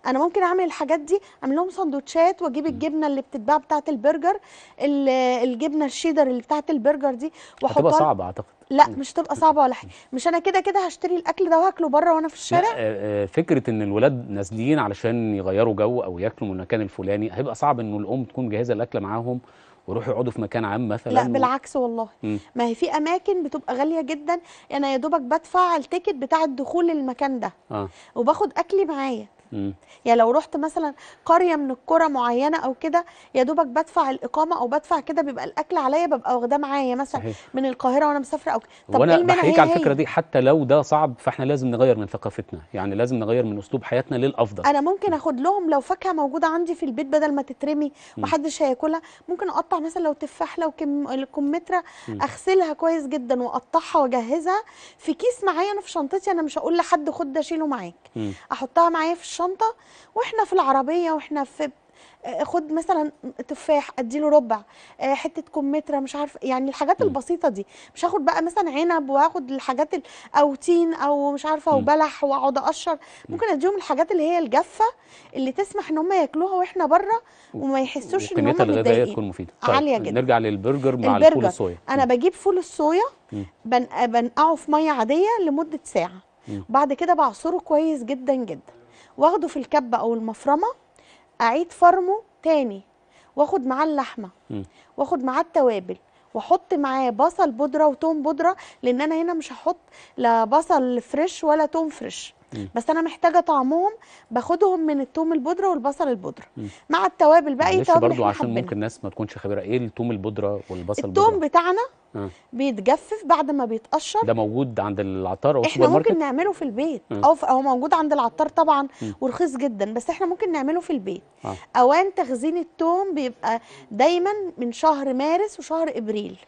انا ممكن اعمل الحاجات دي اعمل لهم سندوتشات واجيب الجبنه اللي بتتباع بتاعه البرجر الجبنه الشيدر اللي بتاعه البرجر دي واحطها هتبقى صعبه اعتقد لا مش هتبقى صعبه ولا حاجه مش انا كده كده هشتري الاكل ده واكله بره وانا في الشارع لا آه، آه، فكره ان الولاد نازلين علشان يغيروا جو او ياكلوا من المكان الفلاني هيبقى صعب ان الام تكون جاهزه الاكل معاهم وروحوا يقعدوا في مكان عام مثلا لا بالعكس والله ما هي في اماكن بتبقى غاليه جدا انا يا دوبك بدفع التيكت بتاع الدخول للمكان ده آه. وباخد اكلي معايا يعني لو رحت مثلا قريه من القرى معينه او كده يا دوبك بدفع الاقامه او بدفع كده بيبقى الاكل عليا ببقى واخداه معايا مثلا صحيح. من القاهره وانا مسافره او طب وانا إيه بحكيك على الفكره دي حتى لو ده صعب فاحنا لازم نغير من ثقافتنا يعني لازم نغير من اسلوب حياتنا للافضل انا ممكن اخد لهم لو فاكهه موجوده عندي في البيت بدل ما تترمي ومحدش هياكلها ممكن اقطع مثلا لو تفاح لو وكمثرى اغسلها كويس جدا واقطعها واجهزها في كيس معايا انا في شنطتي انا مش هقول لحد خد ده شيله معاك احطها معايا في الشنطه الشنطه واحنا في العربيه واحنا في آه، خد مثلا تفاح اديله ربع آه، حته كمثرى مش عارف يعني الحاجات م. البسيطه دي مش هاخد بقى مثلا عنب واخد الحاجات او تين او مش عارفه وبلح واقعد اقشر ممكن اديهم الحاجات اللي هي الجافه اللي تسمح ان هم ياكلوها واحنا بره وما يحسوش ان هم الغذائيه تكون مفيده طيب عاليه جدا نرجع للبرجر مع البرجر. الفول الصويا انا بجيب فول الصويا بنقعه في ميه عاديه لمده ساعه م. بعد كده بعصره كويس جدا جدا واخده في الكبه او المفرمه اعيد فرمه تاني واخد معاه اللحمه واخد معاه التوابل واحط معاه بصل بودره وتوم بودره لان انا هنا مش هحط لا بصل فريش ولا توم فريش م. بس انا محتاجه طعمهم باخدهم من التوم البودره والبصل البودره م. مع التوابل بقى ايه برضو عشان حبنا. ممكن الناس ما تكونش خبيره ايه التوم البودره والبصل البودره التوم بتاعنا بيتجفف بعد ما بيتقشر ده موجود عند العطار او احنا ممكن نعمله في البيت او هو موجود عند العطار طبعا م. ورخيص جدا بس احنا ممكن نعمله في البيت آه. اوان تخزين الثوم بيبقى دايما من شهر مارس وشهر ابريل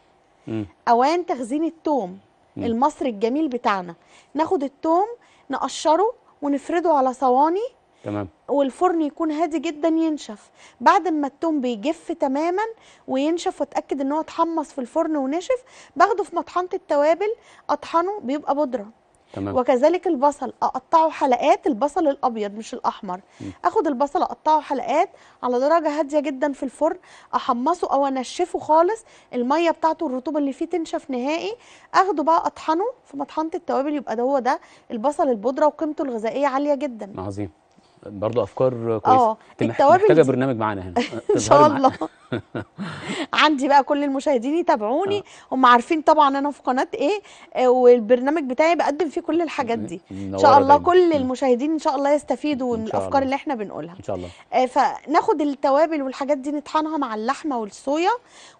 م. اوان تخزين الثوم المصري الجميل بتاعنا ناخد الثوم نقشره ونفرده على صواني تمام والفرن يكون هادي جدا ينشف بعد ما التوم بيجف تماما وينشف واتاكد ان هو اتحمص في الفرن ونشف باخده في مطحنه التوابل اطحنه بيبقى بودره تمام. وكذلك البصل اقطعه حلقات البصل الابيض مش الاحمر م. اخد البصل اقطعه حلقات على درجه هاديه جدا في الفرن احمصه او انشفه خالص الميه بتاعته الرطوبه اللي فيه تنشف نهائي اخده بقى اطحنه في مطحنه التوابل يبقى ده هو ده البصل البودره وقيمته الغذائيه عاليه جدا عظيم برضه افكار كويسه اه التوابل محتاجه برنامج معانا هنا ان شاء الله عندي بقى كل المشاهدين يتابعوني آه. هم عارفين طبعا انا في قناه ايه آه، والبرنامج بتاعي بقدم فيه كل الحاجات دي ان شاء الله دايما. كل المشاهدين ان شاء الله يستفيدوا من الافكار اللي احنا بنقولها ان شاء الله آه فناخد التوابل والحاجات دي نطحنها مع اللحمه والصويا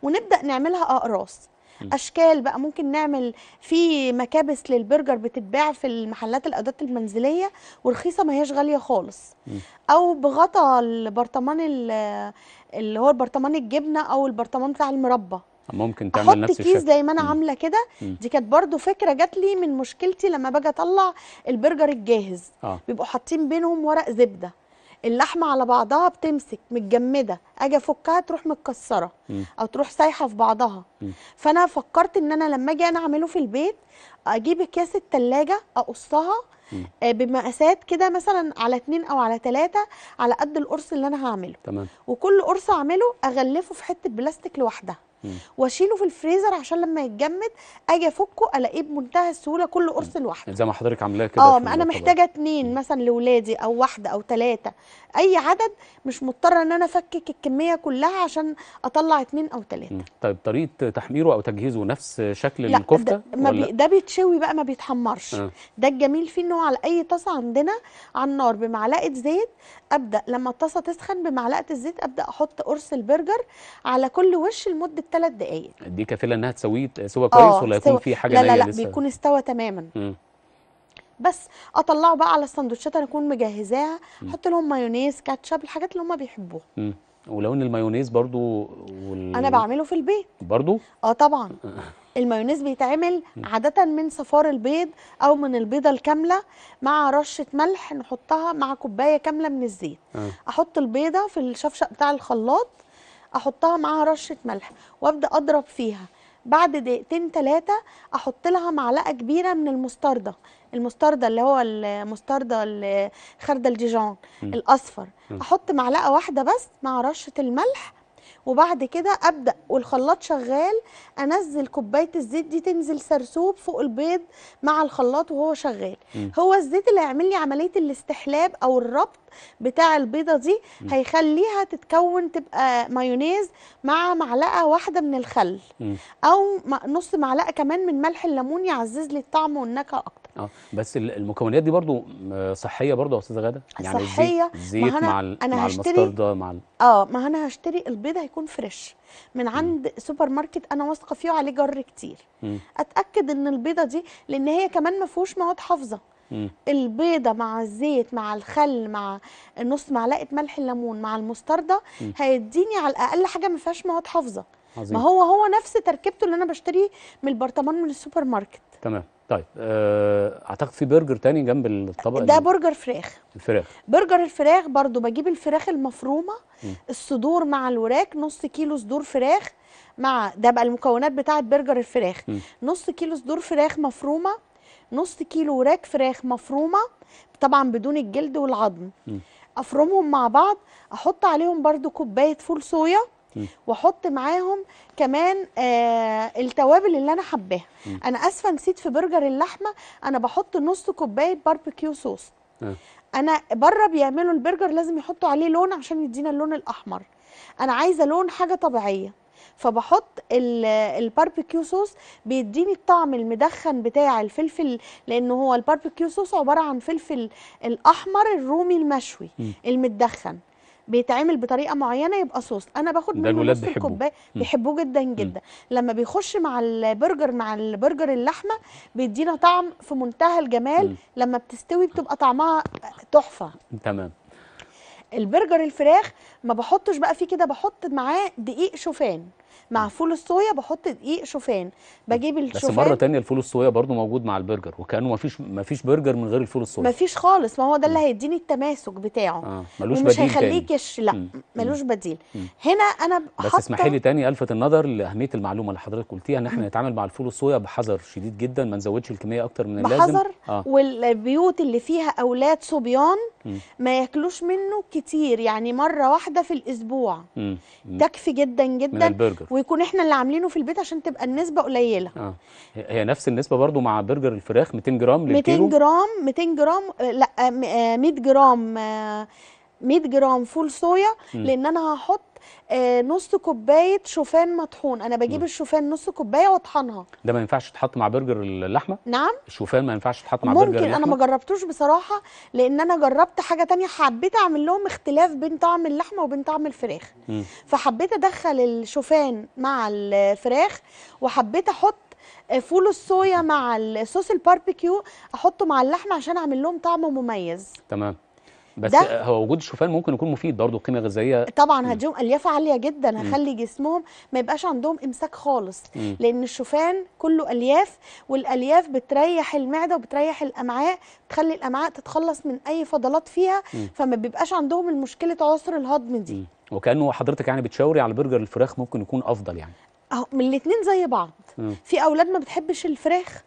ونبدا نعملها اقراص اشكال بقى ممكن نعمل في مكابس للبرجر بتتباع في المحلات الاداه المنزليه ورخيصه ما هياش غاليه خالص او بغطا البرطمان اللي هو البرطمان الجبنه او البرطمان بتاع المربى ممكن تعمل أحط نفس الشكل كيس زي ما انا عامله كده دي كانت برضو فكره جات لي من مشكلتي لما باجي اطلع البرجر الجاهز آه. بيبقوا حاطين بينهم ورق زبده اللحمه على بعضها بتمسك متجمده اجي افكها تروح متكسره او تروح سايحه في بعضها فانا فكرت ان انا لما اجي انا اعمله في البيت اجيب اكياس التلاجة اقصها آه، بمقاسات كده مثلا على اتنين او على تلاتة على قد القرص اللي انا هعمله تمام وكل قرص اعمله اغلفه في حته بلاستيك لوحدها واشيله في الفريزر عشان لما يتجمد اجي افكه الاقيه بمنتهى السهوله كل قرص لوحده زي ما حضرتك عاملاه كده اه انا محتاجه اثنين مثلا لاولادي او واحده او ثلاثه اي عدد مش مضطره ان انا افكك الكميه كلها عشان اطلع اثنين او ثلاثه طيب طريقه تحميره او تجهيزه نفس شكل لا الكفته ده, بي ده بيتشوي بقى ما بيتحمرش أه. ده الجميل فيه ان هو على اي طاسه عندنا على النار بمعلقه زيت ابدا لما الطاسه تسخن بمعلقه الزيت ابدا احط قرص البرجر على كل وش لمده ثلاث دقائق دي كفيله انها تسويه سوا آه، كويس ولا يكون في حاجه لا لا لا لسه. بيكون استوى تماما م. بس اطلعه بقى على السندوتشات انا اكون مجهزاها احط لهم مايونيز كاتشب الحاجات اللي هم بيحبوها ولو ان المايونيز برضو وال... انا بعمله في البيت برضو اه طبعا المايونيز بيتعمل عاده من صفار البيض او من البيضه الكامله مع رشه ملح نحطها مع كوبايه كامله من الزيت آه. احط البيضه في الشفشق بتاع الخلاط احطها معاها رشه ملح وابدا اضرب فيها بعد دقيقتين ثلاثه احط لها معلقه كبيره من المستردة المستردة اللي هو المستردة خردة ديجون الاصفر احط معلقه واحده بس مع رشه الملح وبعد كده ابدا والخلاط شغال انزل كوبايه الزيت دي تنزل سرسوب فوق البيض مع الخلاط وهو شغال م. هو الزيت اللي هيعمل لي عمليه الاستحلاب او الربط بتاع البيضه دي م. هيخليها تتكون تبقى مايونيز مع معلقه واحده من الخل م. او نص معلقه كمان من ملح الليمون يعزز لي الطعم والنكهه اكتر اه بس المكونات دي برضو صحيه برضو يا استاذه غاده يعني صحيه الزيت, مع أنا مع المستردة مع ال... اه ما انا هشتري البيض هيكون فريش من عند م. سوبر ماركت انا واثقه فيه وعليه جر كتير م. اتاكد ان البيضه دي لان هي كمان ما فيهوش مواد حافظه البيضه مع الزيت مع الخل مع نص معلقه ملح الليمون مع المستردة هيديني على الاقل حاجه ما فيهاش مواد حافظه عظيم. ما هو هو نفس تركيبته اللي انا بشتريه من البرطمان من السوبر ماركت تمام طيب آه، اعتقد في برجر تاني جنب الطبق ده برجر فراخ الفراخ برجر الفراخ برضو بجيب الفراخ المفرومه الصدور مع الوراك نص كيلو صدور فراخ مع ده بقى المكونات بتاعه برجر الفراخ م. نص كيلو صدور فراخ مفرومه نص كيلو وراك فراخ مفرومه طبعا بدون الجلد والعظم م. افرمهم مع بعض احط عليهم برضو كوبايه فول صويا واحط معاهم كمان آه التوابل اللي انا حباها انا اسفه نسيت في برجر اللحمه انا بحط نص كوبايه باربيكيو آه. صوص انا بره بيعملوا البرجر لازم يحطوا عليه لون عشان يدينا اللون الاحمر انا عايزه لون حاجه طبيعيه فبحط الباربيكيو صوص بيديني الطعم المدخن بتاع الفلفل لان هو الباربيكيو صوص عباره عن فلفل الاحمر الرومي المشوي المدخن بيتعمل بطريقه معينه يبقى صوص انا باخد منه نص الكوبايه بيحبوه جدا جدا مم. لما بيخش مع البرجر مع البرجر اللحمه بيدينا طعم في منتهى الجمال مم. لما بتستوي بتبقى طعمها تحفه تمام البرجر الفراخ ما بحطش بقى فيه كده بحط معاه دقيق شوفان مع فول الصويا بحط دقيق شوفان بجيب الشوفان بس مره ثانيه الفول الصويا برده موجود مع البرجر وكانه ما فيش ما فيش برجر من غير الفول الصويا ما فيش خالص ما هو ده اللي هيديني التماسك بتاعه آه. ملوش بديل مش هيخليك يش... لا ملوش بديل مم. هنا انا بحط بس اسمحي لي ثاني الفت النظر لاهميه المعلومه اللي حضرتك قلتيها ان احنا نتعامل مع الفول الصويا بحذر شديد جدا ما نزودش الكميه اكتر من اللازم بحذر آه. والبيوت اللي فيها اولاد صبيان مم. ما ياكلوش منه كتير يعني مره واحده في الاسبوع تكفي جدا جدا من البرجر ويكون احنا اللي عاملينه في البيت عشان تبقى النسبه قليله اه هي نفس النسبه برضو مع برجر الفراخ 200 جرام للكيلو 200 جرام 200 جرام آه، لا 100 آه، جرام 100 آه، جرام فول صويا لان انا هحط آه، نص كوبايه شوفان مطحون انا بجيب م. الشوفان نص كوبايه واطحنها ده ما ينفعش يتحط مع برجر اللحمه نعم الشوفان ما ينفعش يتحط مع برجر اللحمه ممكن انا ما جربتوش بصراحه لان انا جربت حاجه تانية حبيت اعمل لهم اختلاف بين طعم اللحمه وبين طعم الفراخ م. فحبيت ادخل الشوفان مع الفراخ وحبيت احط آه، فول الصويا مع الصوص الباربيكيو احطه مع اللحمه عشان اعمل لهم طعم مميز تمام بس ده هو وجود الشوفان ممكن يكون مفيد برضه قيمه غذائيه طبعا هديهم الياف عاليه جدا هخلي جسمهم ما يبقاش عندهم امساك خالص م. لان الشوفان كله الياف والالياف بتريح المعده وبتريح الامعاء تخلي الامعاء تتخلص من اي فضلات فيها م. فما بيبقاش عندهم المشكله عسر الهضم دي م. وكانه حضرتك يعني بتشاوري على برجر الفراخ ممكن يكون افضل يعني اهو الاثنين زي بعض مم. في اولاد ما بتحبش الفراخ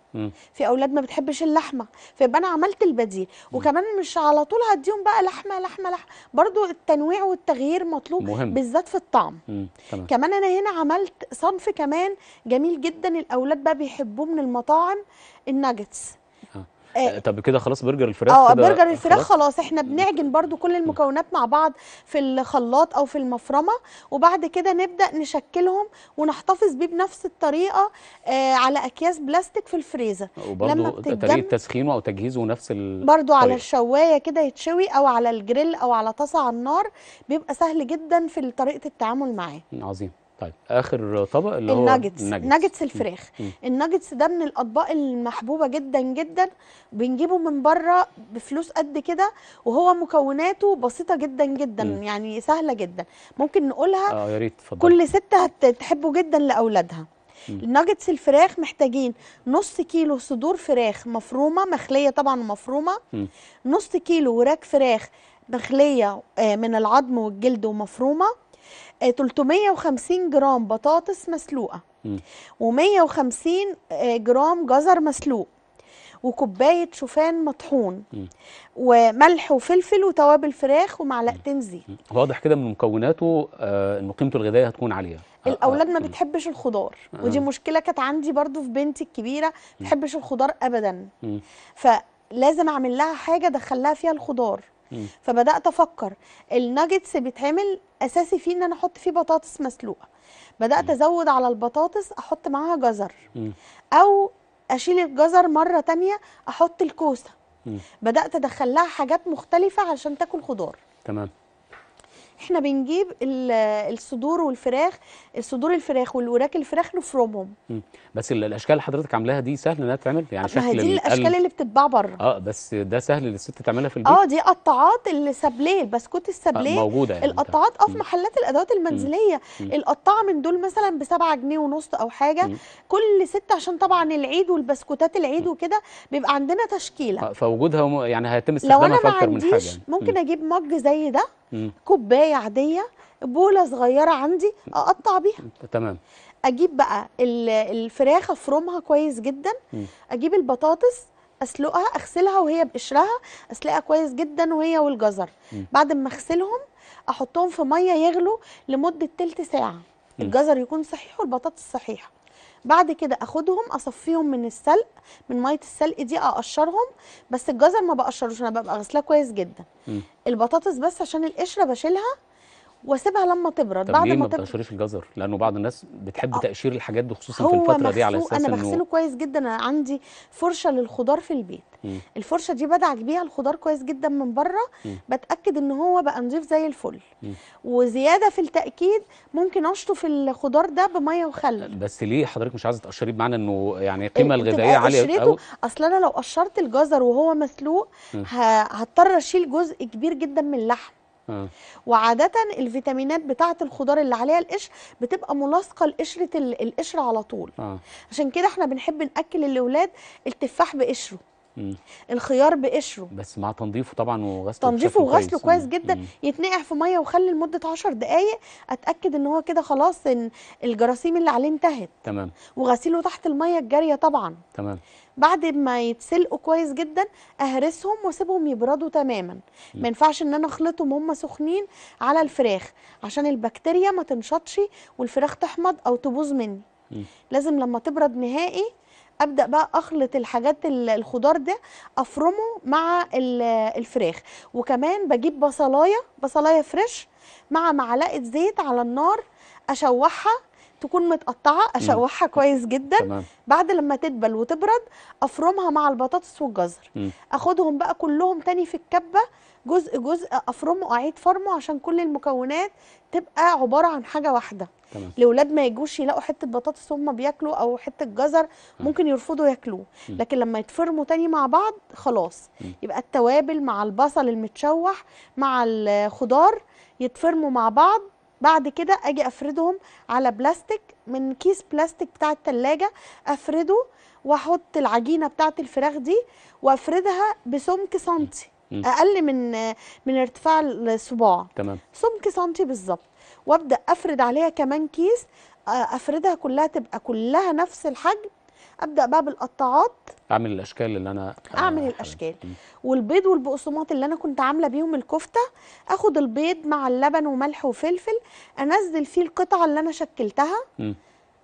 في اولاد ما بتحبش اللحمه فيبقى انا عملت البديل مم. وكمان مش على طول هديهم بقى لحمه لحمه لحمه برضو التنويع والتغيير مطلوب مهم. بالذات في الطعم كمان انا هنا عملت صنف كمان جميل جدا الاولاد بقى بيحبوه من المطاعم الناجتس آه. آه،, آه طب كده خلاص برجر الفراخ اه برجر الفراخ خلاص. احنا بنعجن برضو كل المكونات مع بعض في الخلاط او في المفرمه وبعد كده نبدا نشكلهم ونحتفظ بيه بنفس الطريقه آه على اكياس بلاستيك في الفريزر لما طريقه تسخينه او تجهيزه نفس برضو على الشوايه كده يتشوي او على الجريل او على طاسه على النار بيبقى سهل جدا في طريقه التعامل معاه عظيم طيب اخر طبق اللي هو النجتس نجتس الفراخ النجتس ده من الاطباق المحبوبه جدا جدا بنجيبه من بره بفلوس قد كده وهو مكوناته بسيطه جدا جدا م. يعني سهله جدا ممكن نقولها اه يا ريت كل ست هتحبه جدا لاولادها الناجتس الفراخ محتاجين نص كيلو صدور فراخ مفرومه مخليه طبعا مفرومه م. نص كيلو وراك فراخ مخليه آه، من العظم والجلد ومفرومه 350 جرام بطاطس مسلوقه و150 آه، جرام جزر مسلوق وكوبايه شوفان مطحون وملح وفلفل وتوابل فراخ ومعلقتين زيت واضح كده من مكوناته آه، أنه ان قيمته الغذائيه هتكون عاليه آه، الاولاد ما بتحبش الخضار ودي مشكله كانت عندي برضو في بنتي الكبيره ما بتحبش الخضار ابدا فلازم اعمل لها حاجه ادخل لها فيها الخضار فبدات افكر الناجتس بيتعمل اساسي فيه ان انا احط فيه بطاطس مسلوقه بدات ازود على البطاطس احط معاها جزر او اشيل الجزر مره تانية احط الكوسه بدات ادخل لها حاجات مختلفه عشان تاكل خضار تمام احنا بنجيب الصدور والفراخ الصدور الفراخ والوراك الفراخ نفرمهم بس الاشكال اللي حضرتك عاملاها دي سهل انها تتعمل يعني شكل دي الاشكال اللي بتتباع بره اه بس ده سهل للست تعملها في البيت اه دي قطاعات السبليه البسكوت السبليه آه موجوده يعني القطاعات اه في محلات الادوات المنزليه القطاعه من دول مثلا ب 7 جنيه ونص او حاجه م. كل ست عشان طبعا العيد والبسكوتات العيد وكده بيبقى عندنا تشكيله آه فوجودها يعني هيتم استخدامها في اكتر من حاجه لو انا ما عنديش ممكن اجيب مج زي ده كوبايه عاديه بوله صغيره عندي اقطع بيها تمام اجيب بقى الفراخ افرمها كويس جدا اجيب البطاطس اسلقها اغسلها وهي بقشرها اسلقها كويس جدا وهي والجزر بعد ما اغسلهم احطهم في ميه يغلوا لمده تلت ساعه الجزر يكون صحيح والبطاطس صحيحه بعد كده اخدهم اصفيهم من السلق من ميه السلق دي اقشرهم بس الجزر ما بقشروش انا ببقى غسلاه كويس جدا م. البطاطس بس عشان القشره بشيلها واسيبها لما تبرد طب بعد ليه ما تبرد تقشريش الجزر لانه بعض الناس بتحب آه. تقشير الحاجات دي خصوصا في الفتره دي على اساس انا بغسله إنه... كويس جدا انا عندي فرشه للخضار في البيت مم. الفرشه دي بدعك بيها الخضار كويس جدا من بره مم. بتاكد ان هو بقى نظيف زي الفل مم. وزياده في التاكيد ممكن اشطف الخضار ده بميه وخل بس ليه حضرتك مش عايزه تقشريه بمعنى انه يعني القيمه إيه، الغذائيه آه، عاليه قوي اصل انا لو قشرت الجزر وهو مسلوق هضطر اشيل جزء كبير جدا من اللحم آه. وعاده الفيتامينات بتاعه الخضار اللي عليها القشر بتبقى ملاصقه لقشره القشر على طول آه. عشان كده احنا بنحب ناكل الاولاد التفاح بقشره مم. الخيار بقشره بس مع تنظيفه طبعا وغسله تنظيفه وغسله كويس, كويس جدا مم. يتنقع في ميه وخلي لمده 10 دقائق اتاكد ان هو كده خلاص ان الجراثيم اللي عليه انتهت تمام وغسيله تحت الميه الجاريه طبعا تمام بعد ما يتسلقوا كويس جدا اهرسهم واسيبهم يبردوا تماما ما ينفعش ان انا اخلطهم وهم سخنين على الفراخ عشان البكتيريا ما تنشطش والفراخ تحمض او تبوظ مني لازم لما تبرد نهائي ابدا بقى اخلط الحاجات الخضار ده افرمه مع الفراخ وكمان بجيب بصلايه بصلايه فريش مع معلقه زيت على النار اشوحها تكون متقطعه اشوحها مم. كويس جدا تمام. بعد لما تدبل وتبرد افرمها مع البطاطس والجزر مم. اخدهم بقى كلهم تاني في الكبه جزء جزء افرمه اعيد فرمه عشان كل المكونات تبقى عباره عن حاجه واحده تمام. الاولاد ما يجوش يلاقوا حته بطاطس وهم بياكلوا او حته جزر ممكن يرفضوا ياكلوه لكن لما يتفرموا تاني مع بعض خلاص مم. يبقى التوابل مع البصل المتشوح مع الخضار يتفرموا مع بعض بعد كده اجي افردهم على بلاستيك من كيس بلاستيك بتاع التلاجة افرده واحط العجينه بتاعه الفراخ دي وافردها بسمك سنتي اقل من من ارتفاع الصباع تمام سمك سنتي بالظبط وابدا افرد عليها كمان كيس آه، افردها كلها تبقى كلها نفس الحجم ابدا بقى بالقطاعات اعمل الاشكال اللي انا اعمل أنا الاشكال م. والبيض والبقسماط اللي انا كنت عامله بيهم الكفته اخد البيض مع اللبن وملح وفلفل انزل فيه القطعه اللي انا شكلتها م.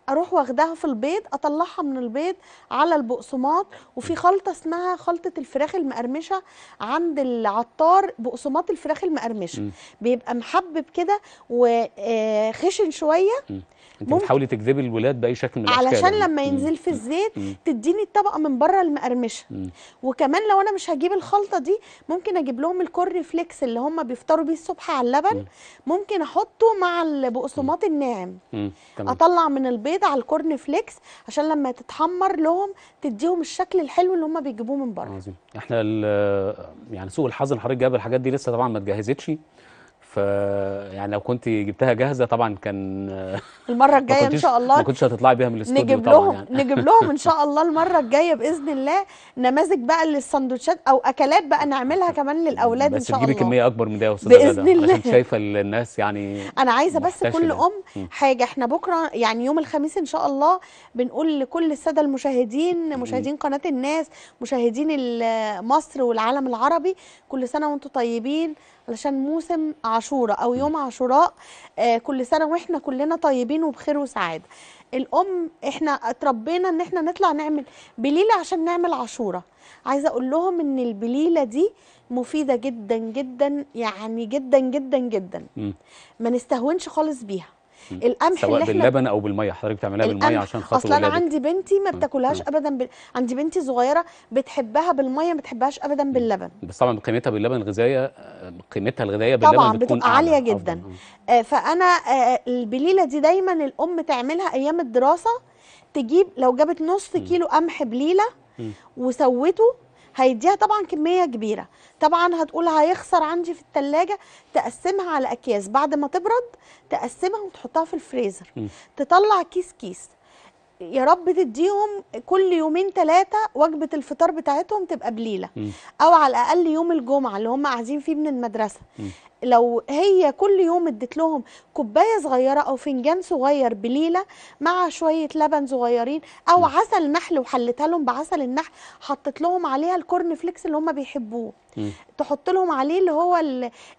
اروح واخدها في البيض اطلعها من البيض على البقسماط وفي خلطه اسمها خلطه الفراخ المقرمشه عند العطار بقسماط الفراخ المقرمشه م. بيبقى محبب كده وخشن آه، شويه م. انت بتحاولي تجذبي الولاد باي شكل من الاشكال علشان لما ينزل في الزيت تديني الطبقه من بره المقرمشه وكمان لو انا مش هجيب الخلطه دي ممكن اجيب لهم الكورن فليكس اللي هم بيفطروا بيه الصبح على اللبن ممكن احطه مع البقسماط الناعم اطلع من البيض البيض على الكورن فليكس عشان لما تتحمر لهم تديهم الشكل الحلو اللي هم بيجيبوه من بره عظيم احنا يعني سوء الحظ ان حضرتك جايب الحاجات دي لسه طبعا ما اتجهزتش فيعني يعني لو كنت جبتها جاهزه طبعا كان المره الجايه ان شاء الله ما كنتش هتطلعي بيها من الاستوديو نجيب طبعا لهم يعني. نجيب لهم ان شاء الله المره الجايه باذن الله نماذج بقى للسندوتشات او اكلات بقى نعملها كمان للاولاد ان شاء الله بس تجيبي كميه اكبر من ده يا استاذه باذن الله عشان شايفه الناس يعني انا عايزه بس كل ام حاجه احنا بكره يعني يوم الخميس ان شاء الله بنقول لكل الساده المشاهدين مشاهدين قناه الناس مشاهدين مصر والعالم العربي كل سنه وانتم طيبين علشان موسم عاشوراء او يوم عاشوراء آه، كل سنه واحنا كلنا طيبين وبخير وسعاده الام احنا اتربينا ان احنا نطلع نعمل بليله عشان نعمل عاشوراء عايزه اقول لهم ان البليله دي مفيده جدا جدا يعني جدا جدا جدا ما نستهونش خالص بيها القمح سواء اللي باللبن احنا او بالميه حضرتك بتعمليها بالميه عشان خاطر اصل انا عندي بنتي ما بتاكلهاش ابدا ب... عندي بنتي صغيره بتحبها بالميه ما بتحبهاش ابدا باللبن بس طبعا قيمتها باللبن الغذائيه قيمتها الغذائيه باللبن طبعا بتكون بتبقى عاليه جدا آه فانا آه البليله دي دايما الام تعملها ايام الدراسه تجيب لو جابت نص كيلو قمح بليله وسوته هيديها طبعا كميه كبيره طبعا هتقول هيخسر عندي في التلاجة تقسمها على اكياس بعد ما تبرد تقسمها وتحطها في الفريزر م. تطلع كيس كيس يا رب تديهم كل يومين ثلاثه وجبه الفطار بتاعتهم تبقى بليله م. او على الاقل يوم الجمعه اللي هم قاعدين فيه من المدرسه م. لو هي كل يوم اديت لهم كوبايه صغيره او فنجان صغير بليله مع شويه لبن صغيرين او م. عسل نحل وحلتها لهم بعسل النحل حطت لهم عليها الكورن فليكس اللي هم بيحبوه م. تحط لهم عليه اللي هو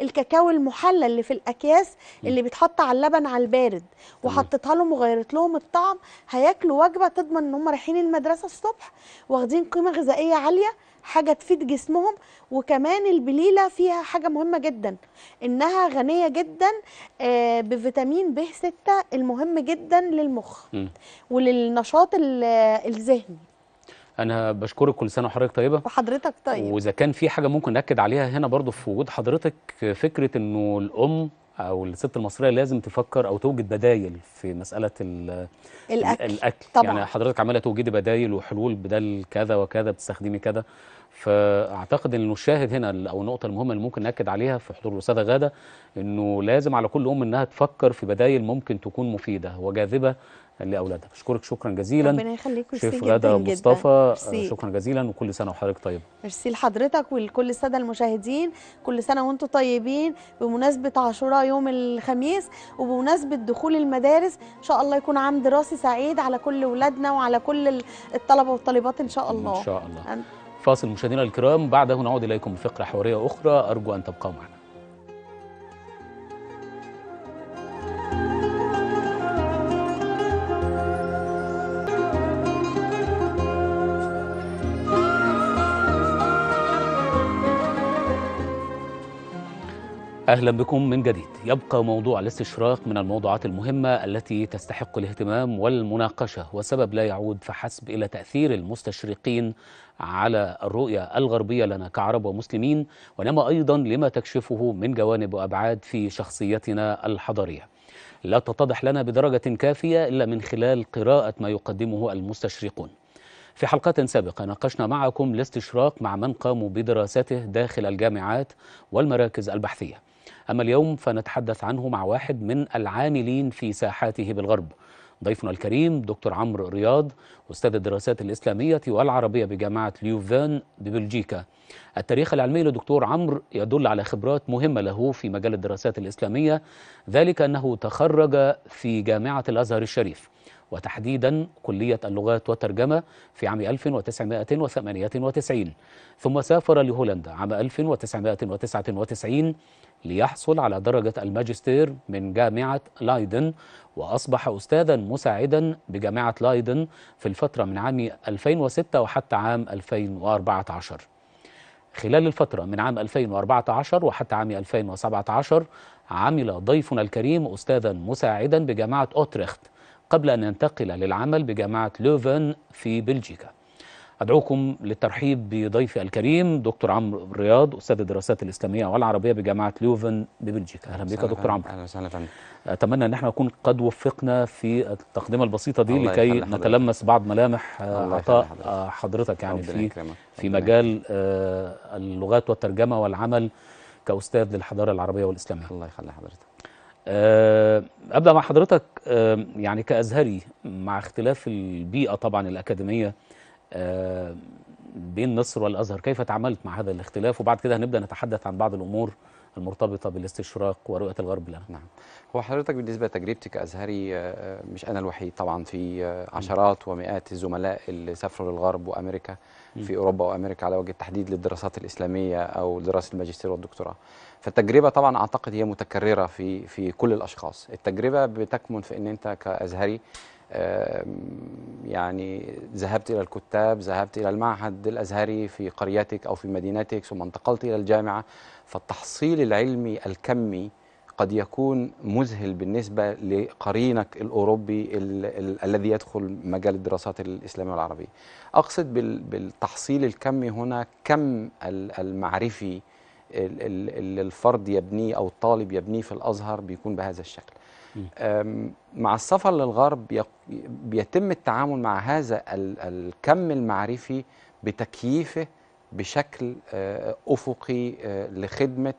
الكاكاو المحلى اللي في الاكياس م. اللي بيتحط على اللبن على البارد وحطيتها لهم وغيرت لهم الطعم هياكلوا وجبه تضمن ان هم رايحين المدرسه الصبح واخدين قيمه غذائيه عاليه حاجه تفيد جسمهم وكمان البليله فيها حاجه مهمه جدا انها غنيه جدا آه، بفيتامين ب 6 المهم جدا للمخ م. وللنشاط الذهني انا بشكرك كل سنه وحضرتك طيبه وحضرتك طيب واذا كان في حاجه ممكن ناكد عليها هنا برضو في وجود حضرتك فكره انه الام او الست المصريه لازم تفكر او توجد بدايل في مساله الاكل, الأكل. يعني طبعا. يعني حضرتك عماله توجدي بدايل وحلول بدل كذا وكذا بتستخدمي كذا فاعتقد ان المشاهد هنا او النقطه المهمه اللي ممكن ناكد عليها في حضور الاستاذه غاده انه لازم على كل ام انها تفكر في بدائل ممكن تكون مفيده وجاذبه لاولادها اشكرك شكرا جزيلا ربنا يخليكم شيف غاده جداً مصطفى جداً. شكرا جزيلا وكل سنه وحضرتك طيبه ميرسي لحضرتك ولكل الساده المشاهدين كل سنه وانتم طيبين بمناسبه عاشوراء يوم الخميس وبمناسبه دخول المدارس ان شاء الله يكون عام دراسي سعيد على كل اولادنا وعلى كل الطلبه والطالبات ان شاء الله ان شاء الله فاصل مشاهدينا الكرام بعده نعود إليكم بفقرة حوارية أخرى أرجو أن تبقوا معنا أهلا بكم من جديد يبقى موضوع الاستشراق من الموضوعات المهمة التي تستحق الاهتمام والمناقشة وسبب لا يعود فحسب إلى تأثير المستشرقين على الرؤية الغربية لنا كعرب ومسلمين وإنما أيضا لما تكشفه من جوانب وأبعاد في شخصيتنا الحضارية لا تتضح لنا بدرجة كافية إلا من خلال قراءة ما يقدمه المستشرقون في حلقات سابقة ناقشنا معكم الاستشراق مع من قاموا بدراسته داخل الجامعات والمراكز البحثية أما اليوم فنتحدث عنه مع واحد من العاملين في ساحاته بالغرب ضيفنا الكريم دكتور عمرو رياض أستاذ الدراسات الإسلامية والعربية بجامعة ليوفان ببلجيكا التاريخ العلمي لدكتور عمرو يدل على خبرات مهمة له في مجال الدراسات الإسلامية ذلك أنه تخرج في جامعة الأزهر الشريف وتحديدا كلية اللغات والترجمة في عام 1998 ثم سافر لهولندا عام 1999 ليحصل على درجة الماجستير من جامعة لايدن وأصبح أستاذا مساعدا بجامعة لايدن في الفترة من عام 2006 وحتى عام 2014 خلال الفترة من عام 2014 وحتى عام 2017 عمل ضيفنا الكريم أستاذا مساعدا بجامعة أوتريخت قبل أن ينتقل للعمل بجامعة لوفن في بلجيكا أدعوكم للترحيب بضيفي الكريم دكتور عمرو رياض أستاذ الدراسات الإسلامية والعربية بجامعة ليوفن ببلجيكا أهلا بك يا دكتور عمرو أهلا وسهلا فندم أتمنى أن احنا نكون قد وفقنا في التقدمة البسيطة دي لكي نتلمس بعض ملامح آه، عطاء آه، حضرتك يعني في في مجال آه، اللغات والترجمة والعمل كأستاذ للحضارة العربية والإسلامية الله يخلي حضرتك أبدأ مع حضرتك يعني كأزهري مع اختلاف البيئة طبعا الأكاديمية آه، بين مصر والازهر كيف تعاملت مع هذا الاختلاف وبعد كده هنبدا نتحدث عن بعض الامور المرتبطه بالاستشراق ورؤيه الغرب لنا نعم هو حضرتك بالنسبه لتجربتك كازهري آه، آه، مش انا الوحيد طبعا في عشرات ومئات الزملاء اللي سافروا للغرب وامريكا في اوروبا وامريكا على وجه التحديد للدراسات الاسلاميه او دراسه الماجستير والدكتوراه فالتجربه طبعا اعتقد هي متكرره في في كل الاشخاص التجربه بتكمن في ان انت كازهري يعني ذهبت إلى الكتاب ذهبت إلى المعهد الأزهري في قريتك أو في مدينتك ثم انتقلت إلى الجامعة فالتحصيل العلمي الكمي قد يكون مذهل بالنسبة لقرينك الأوروبي ال ال الذي يدخل مجال الدراسات الإسلامية والعربية أقصد بال بالتحصيل الكمي هنا كم المعرفي اللي الفرد يبنيه أو الطالب يبنيه في الأزهر بيكون بهذا الشكل مع السفر للغرب بيتم التعامل مع هذا الكم المعرفي بتكييفه بشكل أه، افقي أه، لخدمه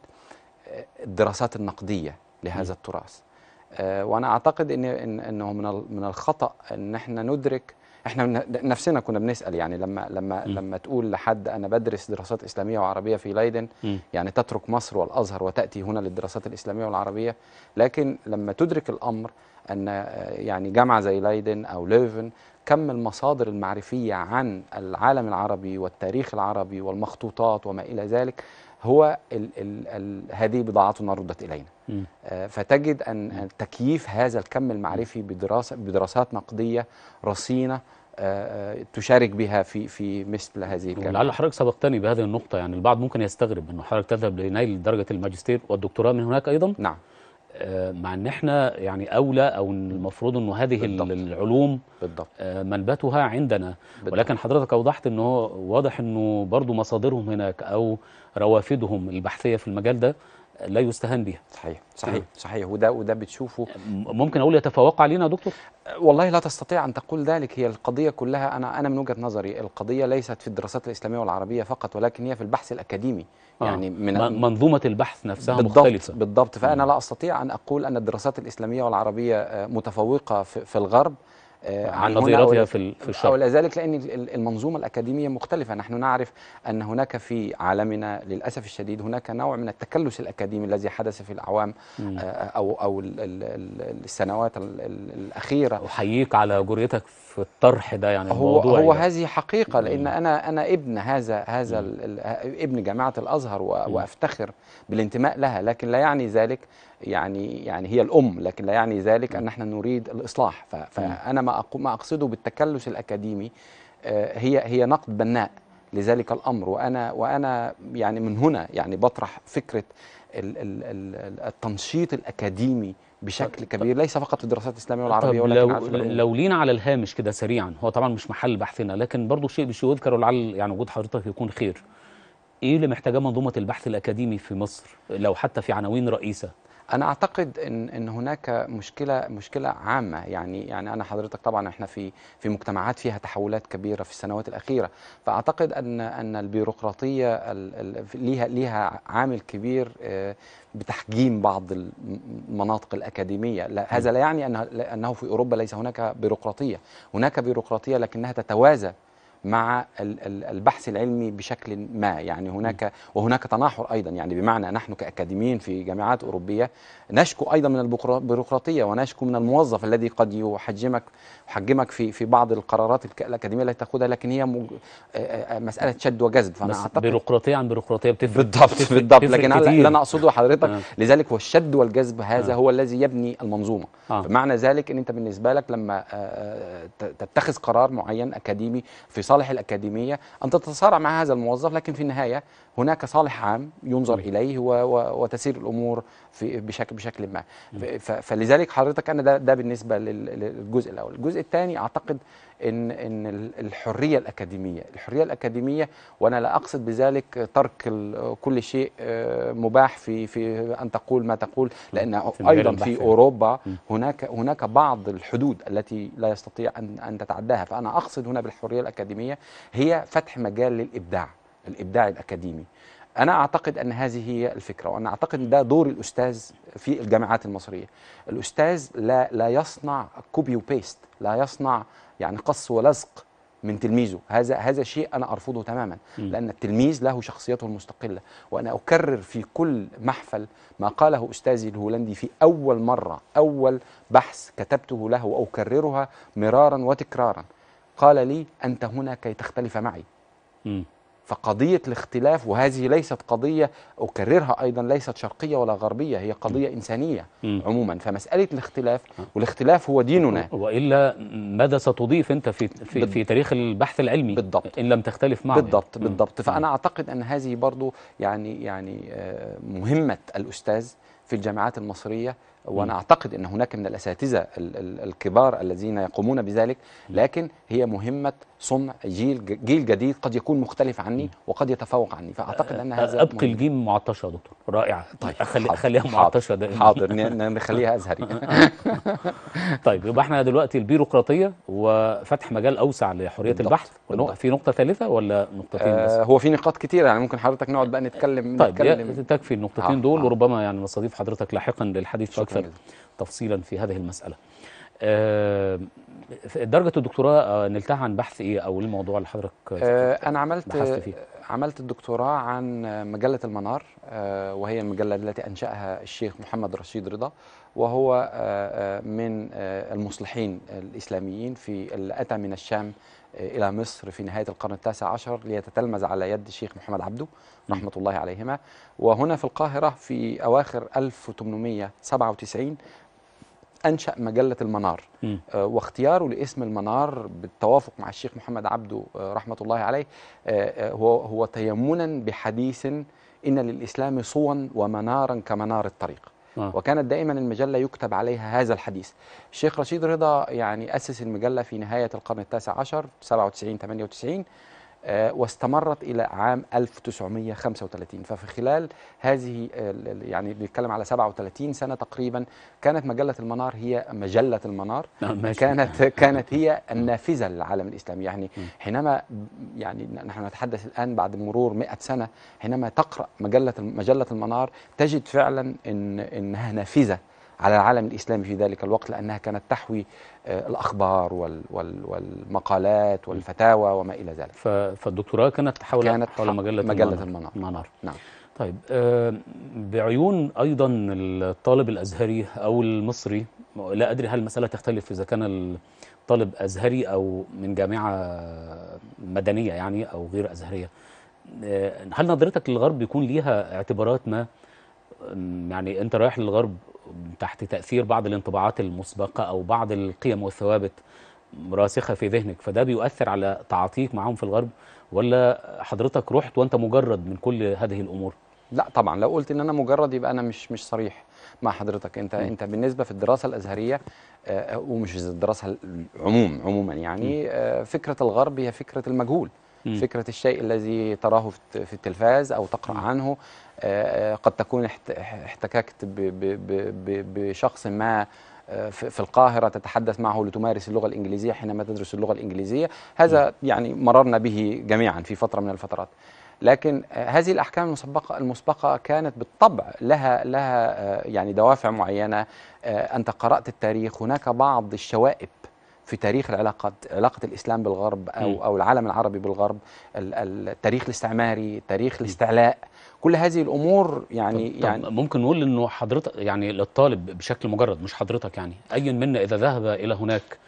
أه، الدراسات النقديه لهذا التراث وانا اعتقد ان انه من من الخطا ان احنا ندرك احنا نفسنا كنا بنسال يعني لما لما م. لما تقول لحد انا بدرس دراسات اسلاميه وعربيه في ليدن م. يعني تترك مصر والازهر وتاتي هنا للدراسات الاسلاميه والعربيه لكن لما تدرك الامر ان آه، يعني جامعه زي ليدن او ليفن كم المصادر المعرفيه عن العالم العربي والتاريخ العربي والمخطوطات وما الى ذلك هو الـ الـ الـ هذه بضاعتنا ردت الينا آه فتجد ان تكييف هذا الكم المعرفي بدراسه بدراسات نقديه رصينه تشارك بها في في مثل هذه الكلمة لعل حضرتك سبقتني بهذه النقطة يعني البعض ممكن يستغرب انه حضرتك تذهب لنيل درجة الماجستير والدكتوراه من هناك أيضا نعم آه، مع ان احنا يعني اولى او المفروض انه هذه بالضبط. العلوم بالضبط. آه، منبتها عندنا بالضبط. ولكن حضرتك اوضحت انه واضح انه برضه مصادرهم هناك او روافدهم البحثيه في المجال ده لا يستهان بها صحيح صحيح صحيح وده وده بتشوفه ممكن اقول يتفوق علينا يا دكتور والله لا تستطيع ان تقول ذلك هي القضيه كلها انا انا من وجهه نظري القضيه ليست في الدراسات الاسلاميه والعربيه فقط ولكن هي في البحث الاكاديمي آه. يعني من منظومه البحث نفسها بالضبط مختلفه بالضبط فانا لا استطيع ان اقول ان الدراسات الاسلاميه والعربيه آه، متفوقه في الغرب آه، عن نظيراتها في في الشرق أو ذلك لأن المنظومة الأكاديمية مختلفة نحن نعرف أن هناك في عالمنا للأسف الشديد هناك نوع من التكلس الأكاديمي الذي حدث في الأعوام آه، أو أو السنوات الأخيرة أحييك على جريتك في الطرح ده يعني هو الموضوع هو يعني. هذه حقيقة لأن أنا أنا ابن هذا هذا ابن جامعة الأزهر وأفتخر بالانتماء لها لكن لا يعني ذلك يعني يعني هي الام لكن لا يعني ذلك ان احنا نعم. نريد الاصلاح فانا نعم. ما ما اقصده بالتكلس الاكاديمي آه، هي هي نقد بناء لذلك الامر وانا وانا يعني من هنا يعني بطرح فكره التنشيط الاكاديمي بشكل كبير ليس فقط في الدراسات الاسلاميه والعربيه ولكن لو, لو لينا على الهامش كده سريعا هو طبعا مش محل بحثنا لكن برضه شيء بشيء يذكر ولعل يعني وجود حضرتك يكون خير ايه اللي محتاجاه منظومه البحث الاكاديمي في مصر لو حتى في عناوين رئيسه انا اعتقد ان ان هناك مشكله مشكله عامه يعني يعني انا حضرتك طبعا احنا في في مجتمعات فيها تحولات كبيره في السنوات الاخيره فاعتقد ان ان البيروقراطيه ليها ليها عامل كبير آه، بتحجيم بعض المناطق الاكاديميه لا هذا لا يعني انه في اوروبا ليس هناك بيروقراطيه هناك بيروقراطيه لكنها تتوازى مع البحث العلمي بشكل ما يعني هناك وهناك تناحر ايضا يعني بمعنى نحن كاكاديميين في جامعات اوروبيه نشكو ايضا من البيروقراطيه ونشكو من الموظف الذي قد يحجمك يحجمك في في بعض القرارات الاكاديميه التي تاخذها لكن هي مساله شد وجذب فانا اعتقد بيروقراطيه عن بيروقراطيه بتفرق بالضبط بتفرق بالضبط بتفرق لكن كتير. اللي انا اقصده حضرتك آه. لذلك هو الشد والجذب هذا آه. هو الذي يبني المنظومه آه. بمعنى فمعنى ذلك ان انت بالنسبه لك لما تتخذ قرار معين اكاديمي في صالح مصالح الأكاديمية أن تتصارع مع هذا الموظف لكن في النهاية هناك صالح عام ينظر إليه وتسير الأمور في بشكل بشكل ما فلذلك حضرتك أنا ده, ده بالنسبة للجزء الأول الجزء الثاني أعتقد ان ان الحريه الاكاديميه الحريه الاكاديميه وانا لا اقصد بذلك ترك كل شيء آه، مباح في في ان تقول ما تقول لان في ايضا في اوروبا هناك هناك بعض الحدود التي لا يستطيع ان ان تتعداها فانا اقصد هنا بالحريه الاكاديميه هي فتح مجال للابداع الابداع الاكاديمي أنا أعتقد أن هذه هي الفكرة وأنا أعتقد ده دور الأستاذ في الجامعات المصرية الأستاذ لا, لا يصنع كوبي وبيست لا يصنع يعني قص ولزق من تلميذه هذا هذا شيء انا ارفضه تماما لان التلميذ له شخصيته المستقله وانا اكرر في كل محفل ما قاله استاذي الهولندي في اول مره اول بحث كتبته له واكررها مرارا وتكرارا قال لي انت هنا كي تختلف معي فقضية الاختلاف وهذه ليست قضية أكررها أيضا ليست شرقية ولا غربية هي قضية إنسانية م. عموما فمسألة الاختلاف والاختلاف هو ديننا وإلا ماذا ستضيف أنت في, في, في تاريخ البحث العلمي بالضبط إن لم تختلف معه بالضبط بالضبط فأنا أعتقد أن هذه برضو يعني, يعني آه، مهمة الأستاذ في الجامعات المصرية وانا اعتقد ان هناك من الاساتذه الكبار الذين يقومون بذلك لكن هي مهمه صنع جيل جيل جديد قد يكون مختلف عني وقد يتفوق عني فاعتقد ان هذا ابقي الجيم معطشه يا دكتور رائعه طيب،, طيب أخلي اخليها معطشه دائما حاضر نخليها ازهري طيب يبقى احنا دلوقتي البيروقراطيه وفتح مجال اوسع لحريه بالضبط. البحث بالضبط. في نقطه ثالثه ولا نقطتين آه بس هو في نقاط كثيره يعني ممكن حضرتك نقعد بقى نتكلم طيب نتكلم تكفي النقطتين آه، دول آه. وربما يعني نستضيف حضرتك لاحقا للحديث اكثر أكثر تفصيلا في هذه المسألة آه، درجة الدكتوراه آه، نلتها عن بحث إيه أو إيه الموضوع اللي حضرتك آه، أنا عملت فيه؟ عملت الدكتوراه عن مجلة المنار وهي المجلة التي أنشأها الشيخ محمد رشيد رضا وهو من المصلحين الإسلاميين في اللي أتى من الشام إلى مصر في نهاية القرن التاسع عشر ليتتلمذ على يد الشيخ محمد عبده رحمة الله عليهما وهنا في القاهرة في أواخر 1897 أنشأ مجلة المنار آه، واختياره لاسم المنار بالتوافق مع الشيخ محمد عبده آه، رحمة الله عليه آه، هو, هو تيمنا بحديث إن للإسلام صوا ومنارا كمنار الطريق آه. وكانت دائما المجلة يكتب عليها هذا الحديث الشيخ رشيد رضا يعني أسس المجلة في نهاية القرن التاسع عشر 97 98 آه، واستمرت إلى عام 1935 ففي خلال هذه آه، يعني بنتكلم على 37 سنة تقريبا كانت مجلة المنار هي مجلة المنار نعم، كانت كانت هي نعم. النافذة للعالم الإسلامي يعني حينما يعني نحن نتحدث الآن بعد مرور 100 سنة حينما تقرأ مجلة مجلة المنار تجد فعلا إن إنها نافذة على العالم الإسلامي في ذلك الوقت لأنها كانت تحوي آه، الأخبار والمقالات والفتاوى وما إلى ذلك فالدكتوراه كانت حول, كانت حول مجلة, مجلة المنار, المنار. نعم طيب آه، بعيون أيضا الطالب الأزهري أو المصري لا أدري هل المسألة تختلف إذا كان الطالب أزهري أو من جامعة مدنية يعني أو غير أزهرية آه، هل نظرتك للغرب بيكون ليها اعتبارات ما يعني أنت رايح للغرب تحت تأثير بعض الانطباعات المسبقة أو بعض القيم والثوابت راسخة في ذهنك فده بيؤثر على تعاطيك معاهم في الغرب ولا حضرتك رحت وأنت مجرد من كل هذه الأمور؟ لا طبعا لو قلت ان انا مجرد يبقى انا مش مش صريح مع حضرتك انت م. انت بالنسبه في الدراسه الازهريه آه، آه، ومش الدراسه العموم عموما يعني م. آه، فكره الغرب هي فكره المجهول فكرة الشيء الذي تراه في التلفاز أو تقرأ عنه آه، آه، قد تكون احتككت بشخص ما آه، في القاهرة تتحدث معه لتمارس اللغة الإنجليزية حينما تدرس اللغة الإنجليزية هذا يعني مررنا به جميعا في فترة من الفترات لكن هذه الاحكام المسبقه المسبقه كانت بالطبع لها لها يعني دوافع معينه انت قرات التاريخ هناك بعض الشوائب في تاريخ العلاقات علاقه الاسلام بالغرب او او العالم العربي بالغرب التاريخ الاستعماري تاريخ الاستعلاء كل هذه الامور يعني طب يعني طب ممكن نقول انه حضرتك يعني للطالب بشكل مجرد مش حضرتك يعني اي منا اذا ذهب الى هناك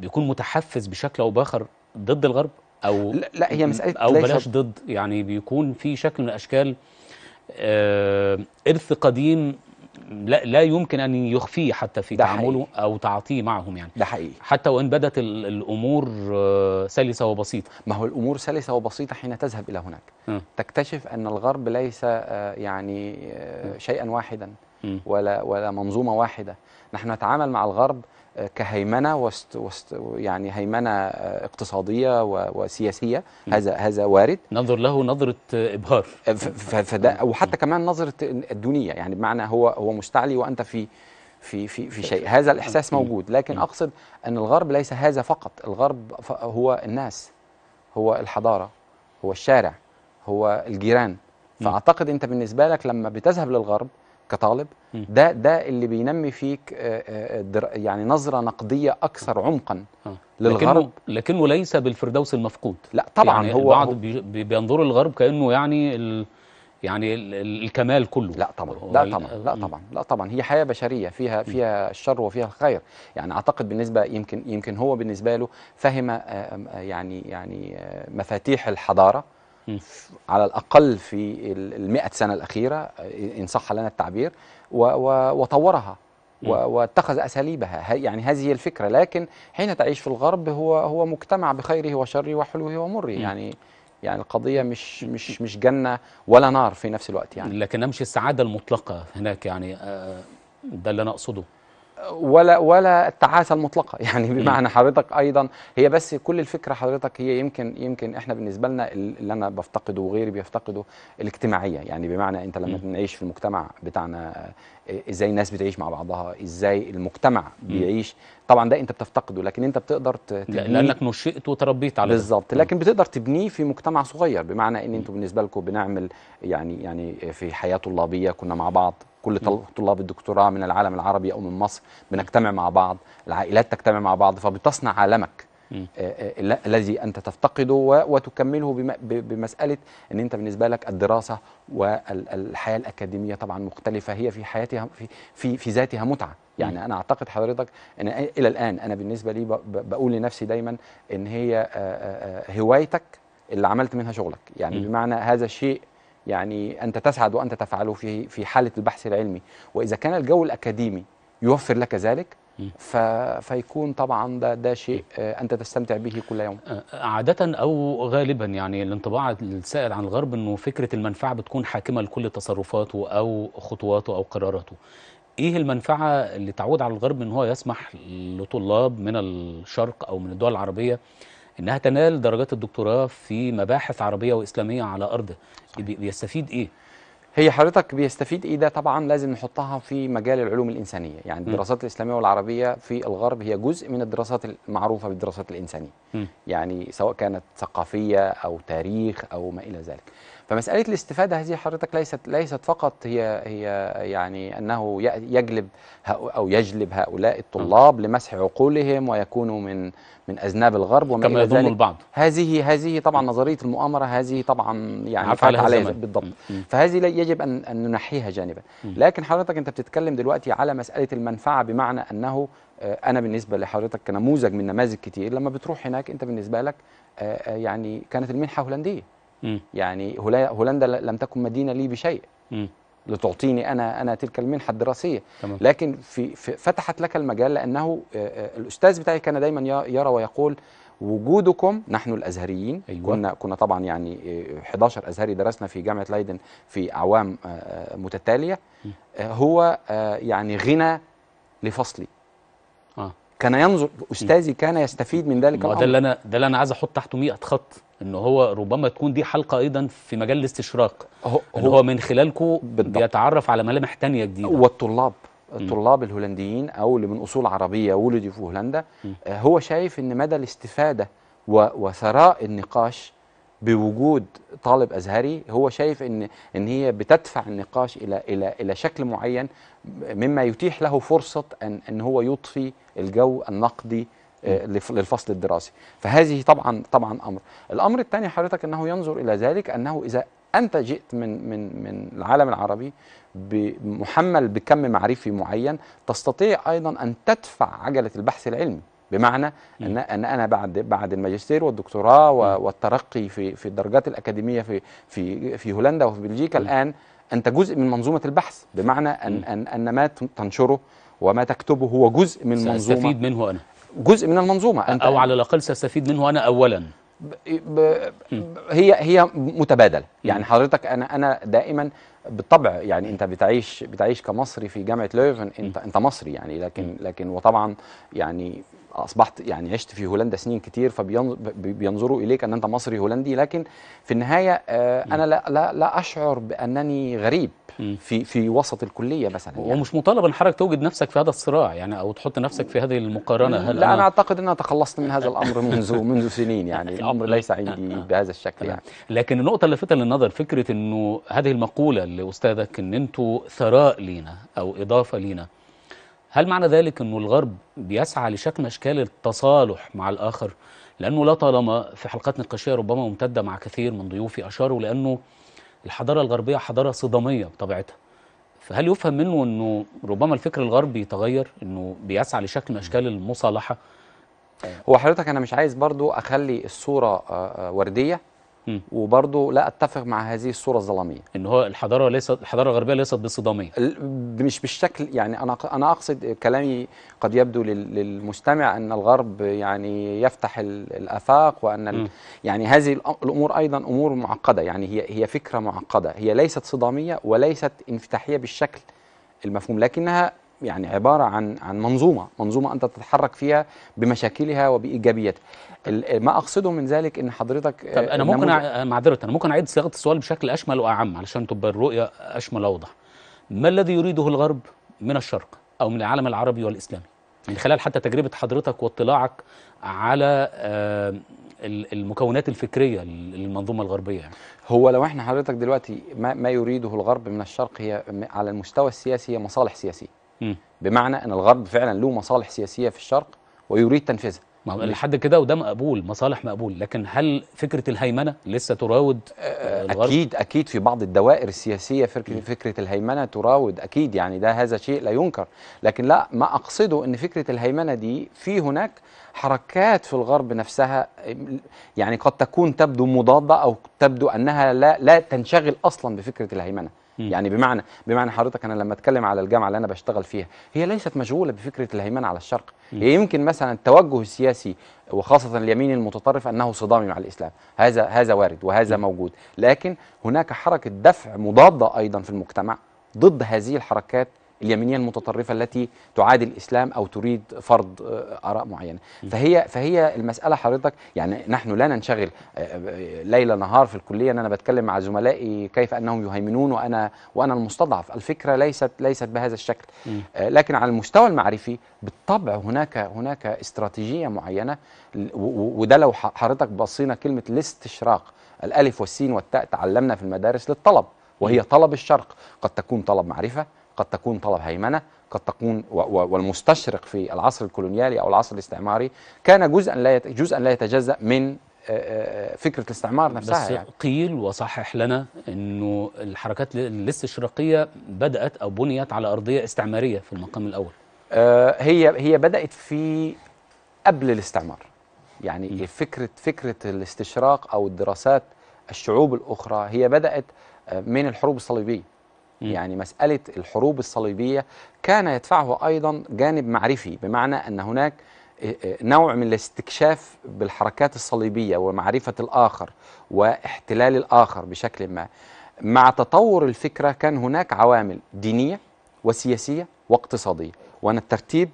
بيكون متحفز بشكل او باخر ضد الغرب او لا, لا هي مساله او بلاش ضد يعني بيكون في شكل من الاشكال آه ارث قديم لا, لا يمكن أن يخفيه حتى في تعامله أو تعاطيه معهم يعني ده حقيقي حتى وإن بدت الأمور آه، سلسة وبسيطة ما هو الأمور سلسة وبسيطة حين تذهب إلى هناك م. تكتشف أن الغرب ليس آه، يعني آه، شيئا واحدا ولا ولا منظومه واحده نحن نتعامل مع الغرب كهيمنه وست وست يعني هيمنه آه، اقتصاديه وسياسيه هذا هذا وارد ننظر له نظره آه، ابهار وحتى كمان نظره الدونيه يعني بمعنى هو هو مستعلي وانت في في في في شيء هذا الاحساس موجود لكن اقصد ان الغرب ليس هذا فقط الغرب هو الناس هو الحضاره هو الشارع هو الجيران فاعتقد انت بالنسبه لك لما بتذهب للغرب كطالب ده ده اللي بينمي فيك آه، آه، يعني نظره نقديه اكثر عمقا آه. للغرب لكنه, لكنه ليس بالفردوس المفقود لا طبعا يعني هو البعض هو بينظر للغرب كانه يعني ال يعني الكمال كله لا طبعا لا طبعا لا طبعا لا طبعا هي حياه بشريه فيها فيها الشر وفيها الخير يعني اعتقد بالنسبه يمكن يمكن هو بالنسبه له فهم يعني يعني مفاتيح الحضاره على الأقل في ال 100 سنة الأخيرة إن صح لنا التعبير وطورها واتخذ اساليبها يعني هذه الفكره لكن حين تعيش في الغرب هو هو مجتمع بخيره وشره وحلوه ومره يعني يعني القضيه مش مش مش جنه ولا نار في نفس الوقت يعني لكن مش السعاده المطلقه هناك يعني آه، ده اللي انا اقصده ولا ولا التعاسه المطلقه يعني بمعنى حضرتك ايضا هي بس كل الفكره حضرتك هي يمكن يمكن احنا بالنسبه لنا اللي انا بفتقده وغيري بيفتقده الاجتماعيه يعني بمعنى انت لما بنعيش في المجتمع بتاعنا ازاي الناس بتعيش مع بعضها ازاي المجتمع بيعيش طبعا ده انت بتفتقده لكن انت بتقدر تبنيه لانك نشئت وتربيت على بالظبط لكن بتقدر تبنيه في مجتمع صغير بمعنى ان انتوا بالنسبه لكم بنعمل يعني يعني في حياه طلابيه كنا مع بعض كل طلاب الدكتوراه من العالم العربي او من مصر بنجتمع مع بعض العائلات تجتمع مع بعض فبتصنع عالمك آه، آه، الذي انت تفتقده وتكمله بمساله ان انت بالنسبه لك الدراسه والحياه الاكاديميه طبعا مختلفه هي في حياتها في في, في ذاتها متعه يعني انا اعتقد حضرتك ان الى الان انا بالنسبه لي بقول لنفسي دايما ان هي آه، هوايتك اللي عملت منها شغلك يعني بمعنى هذا الشيء يعني أنت تسعد وأنت تفعله في في حالة البحث العلمي وإذا كان الجو الأكاديمي يوفر لك ذلك ف... فيكون طبعا ده, ده شيء آه، انت تستمتع به كل يوم عاده او غالبا يعني الانطباع السائل عن الغرب انه فكره المنفعه بتكون حاكمه لكل تصرفاته او خطواته او قراراته ايه المنفعه اللي تعود على الغرب ان هو يسمح لطلاب من الشرق او من الدول العربيه انها تنال درجات الدكتوراه في مباحث عربيه واسلاميه على ارض بيستفيد ايه هي حضرتك بيستفيد ايه ده طبعا لازم نحطها في مجال العلوم الانسانيه يعني الدراسات الاسلاميه والعربيه في الغرب هي جزء من الدراسات المعروفه بالدراسات الانسانيه م. يعني سواء كانت ثقافيه او تاريخ او ما الى ذلك فمساله الاستفاده هذه حضرتك ليست ليست فقط هي هي يعني انه يجلب او يجلب هؤلاء الطلاب لمسح عقولهم ويكونوا من من اذناب الغرب وما كما يظن البعض هذه هذه طبعا نظريه المؤامره هذه طبعا يعني فات على بالضبط فهذه يجب ان ان ننحيها جانبا لكن حضرتك انت بتتكلم دلوقتي على مساله المنفعه بمعنى انه آه، انا بالنسبه لحضرتك كنموذج من نماذج كتير لما بتروح هناك انت بالنسبه لك آه، آه، يعني كانت المنحه هولنديه يعني هولندا لم تكن مدينه لي بشيء م. لتعطيني انا انا تلك المنحه الدراسيه تمام. لكن في, فتحت لك المجال لانه آه، آه، الاستاذ بتاعي كان دايما يرى ويقول وجودكم نحن الازهريين أيوة. كنا كنا طبعا يعني 11 آه، ازهري درسنا في جامعه ليدن في اعوام متتاليه هو يعني غنى لفصلي كان ينظر استاذي كان يستفيد من ذلك ده اللي انا ده اللي انا عايز احط تحته 100 خط ان هو ربما تكون دي حلقه ايضا في مجال الاستشراق هو, إن هو من خلالكم بيتعرف على ملامح تانية جديده والطلاب الطلاب الهولنديين او اللي من اصول عربيه ولدوا في هولندا آه، هو شايف ان مدى الاستفاده وثراء النقاش بوجود طالب ازهري هو شايف ان ان هي بتدفع النقاش الى الى الى شكل معين مما يتيح له فرصه ان ان هو يطفي الجو النقدي آه، للفصل الدراسي فهذه طبعا طبعا امر الامر الثاني حضرتك انه ينظر الى ذلك انه اذا انت جئت من من من العالم العربي محمل بكم معرفي معين تستطيع ايضا ان تدفع عجله البحث العلمي بمعنى ان ان انا بعد بعد الماجستير والدكتوراه والترقي في في الدرجات الاكاديميه في في في هولندا وفي بلجيكا الان انت جزء من منظومه البحث بمعنى ان ان ان ما تنشره وما تكتبه هو جزء من منظومه سأستفيد منه انا جزء من المنظومه أنت او على الاقل سأستفيد منه انا اولا ب... هي هي متبادله يعني حضرتك انا انا دائما بالطبع يعني انت بتعيش بتعيش كمصري في جامعه ليفن انت انت مصري يعني لكن لكن وطبعا يعني اصبحت يعني عشت في هولندا سنين كتير فبينظروا اليك ان انت مصري هولندي لكن في النهايه آه، انا لا لا, لا اشعر بانني غريب في في وسط الكليه مثلا يعني. ومش مطالب ان حضرتك توجد نفسك في هذا الصراع يعني او تحط نفسك في هذه المقارنه هل لا انا اعتقد ان انا تخلصت من هذا الامر منذ منذ سنين يعني الامر ليس عندي آه، آه. بهذا الشكل يعني لكن النقطه اللافته للنظر فكره انه هذه المقوله لاستاذك ان انتوا ثراء لينا او اضافه لينا هل معنى ذلك أنه الغرب بيسعى لشكل أشكال التصالح مع الآخر؟ لأنه لا طالما في حلقات نقاشية ربما ممتدة مع كثير من ضيوفي أشاروا لأنه الحضارة الغربية حضارة صدامية بطبيعتها فهل يفهم منه أنه ربما الفكر الغربي يتغير أنه بيسعى لشكل من أشكال المصالحة؟ هو حضرتك أنا مش عايز برضو أخلي الصورة آه، آه، وردية وبرضه لا اتفق مع هذه الصوره الظلاميه ان هو الحضاره ليست الحضاره الغربيه ليست بالصداميه مش بالشكل يعني انا انا اقصد كلامي قد يبدو للمستمع ان الغرب يعني يفتح الافاق وان م. يعني هذه الامور ايضا امور معقده يعني هي هي فكره معقده هي ليست صداميه وليست انفتاحيه بالشكل المفهوم لكنها يعني عبارة عن عن منظومة منظومة أنت تتحرك فيها بمشاكلها وبإيجابيتها ما أقصده من ذلك أن حضرتك طب أنا ممكن أع... آه، معذرة أنا ممكن أعيد صياغة السؤال بشكل أشمل وأعم علشان تبقى الرؤية أشمل أوضح ما الذي يريده الغرب من الشرق أو من العالم العربي والإسلامي من خلال حتى تجربة حضرتك واطلاعك على آه، المكونات الفكرية للمنظومة الغربية يعني. هو لو احنا حضرتك دلوقتي ما, ما يريده الغرب من الشرق هي على المستوى السياسي هي مصالح سياسية بمعنى ان الغرب فعلا له مصالح سياسيه في الشرق ويريد تنفيذها ما هو لحد كده وده مقبول مصالح مقبول لكن هل فكره الهيمنه لسه تراود آه، الغرب؟ اكيد اكيد في بعض الدوائر السياسيه فكره فكره الهيمنه تراود اكيد يعني ده هذا شيء لا ينكر لكن لا ما اقصده ان فكره الهيمنه دي في هناك حركات في الغرب نفسها يعني قد تكون تبدو مضاده او تبدو انها لا لا تنشغل اصلا بفكره الهيمنه يعني بمعنى بمعنى حضرتك انا لما اتكلم على الجامعه اللي انا بشتغل فيها هي ليست مشغوله بفكره الهيمنه على الشرق هي يمكن مثلا التوجه السياسي وخاصه اليمين المتطرف انه صدامي مع الاسلام هذا هذا وارد وهذا موجود لكن هناك حركه دفع مضاده ايضا في المجتمع ضد هذه الحركات اليمينيه المتطرفه التي تعادي الاسلام او تريد فرض آه، اراء معينه فهي فهي المساله حضرتك يعني نحن لا ننشغل آه، آه، ليل نهار في الكليه ان انا بتكلم مع زملائي كيف انهم يهيمنون وانا وانا المستضعف الفكره ليست ليست بهذا الشكل لكن على المستوى المعرفي بالطبع هناك هناك استراتيجيه معينه وده لو حضرتك بصينا كلمه الاستشراق الالف والسين والتاء تعلمنا في المدارس للطلب وهي طلب الشرق قد تكون طلب معرفه قد تكون طلب هيمنة قد تكون والمستشرق في العصر الكولونيالي أو العصر الاستعماري كان جزءا لا جزءا لا يتجزأ من فكرة الاستعمار نفسها بس يعني. قيل وصحح لنا أنه الحركات الاستشراقية بدأت أو بنيت على أرضية استعمارية في المقام الأول هي هي بدأت في قبل الاستعمار يعني م. فكرة فكرة الاستشراق أو الدراسات الشعوب الأخرى هي بدأت من الحروب الصليبية يعني مسألة الحروب الصليبية كان يدفعه أيضا جانب معرفي بمعنى أن هناك آه، آه، نوع من الاستكشاف بالحركات الصليبية ومعرفة الآخر واحتلال الآخر بشكل ما مع تطور الفكرة كان هناك عوامل دينية وسياسية واقتصادية وانا الترتيب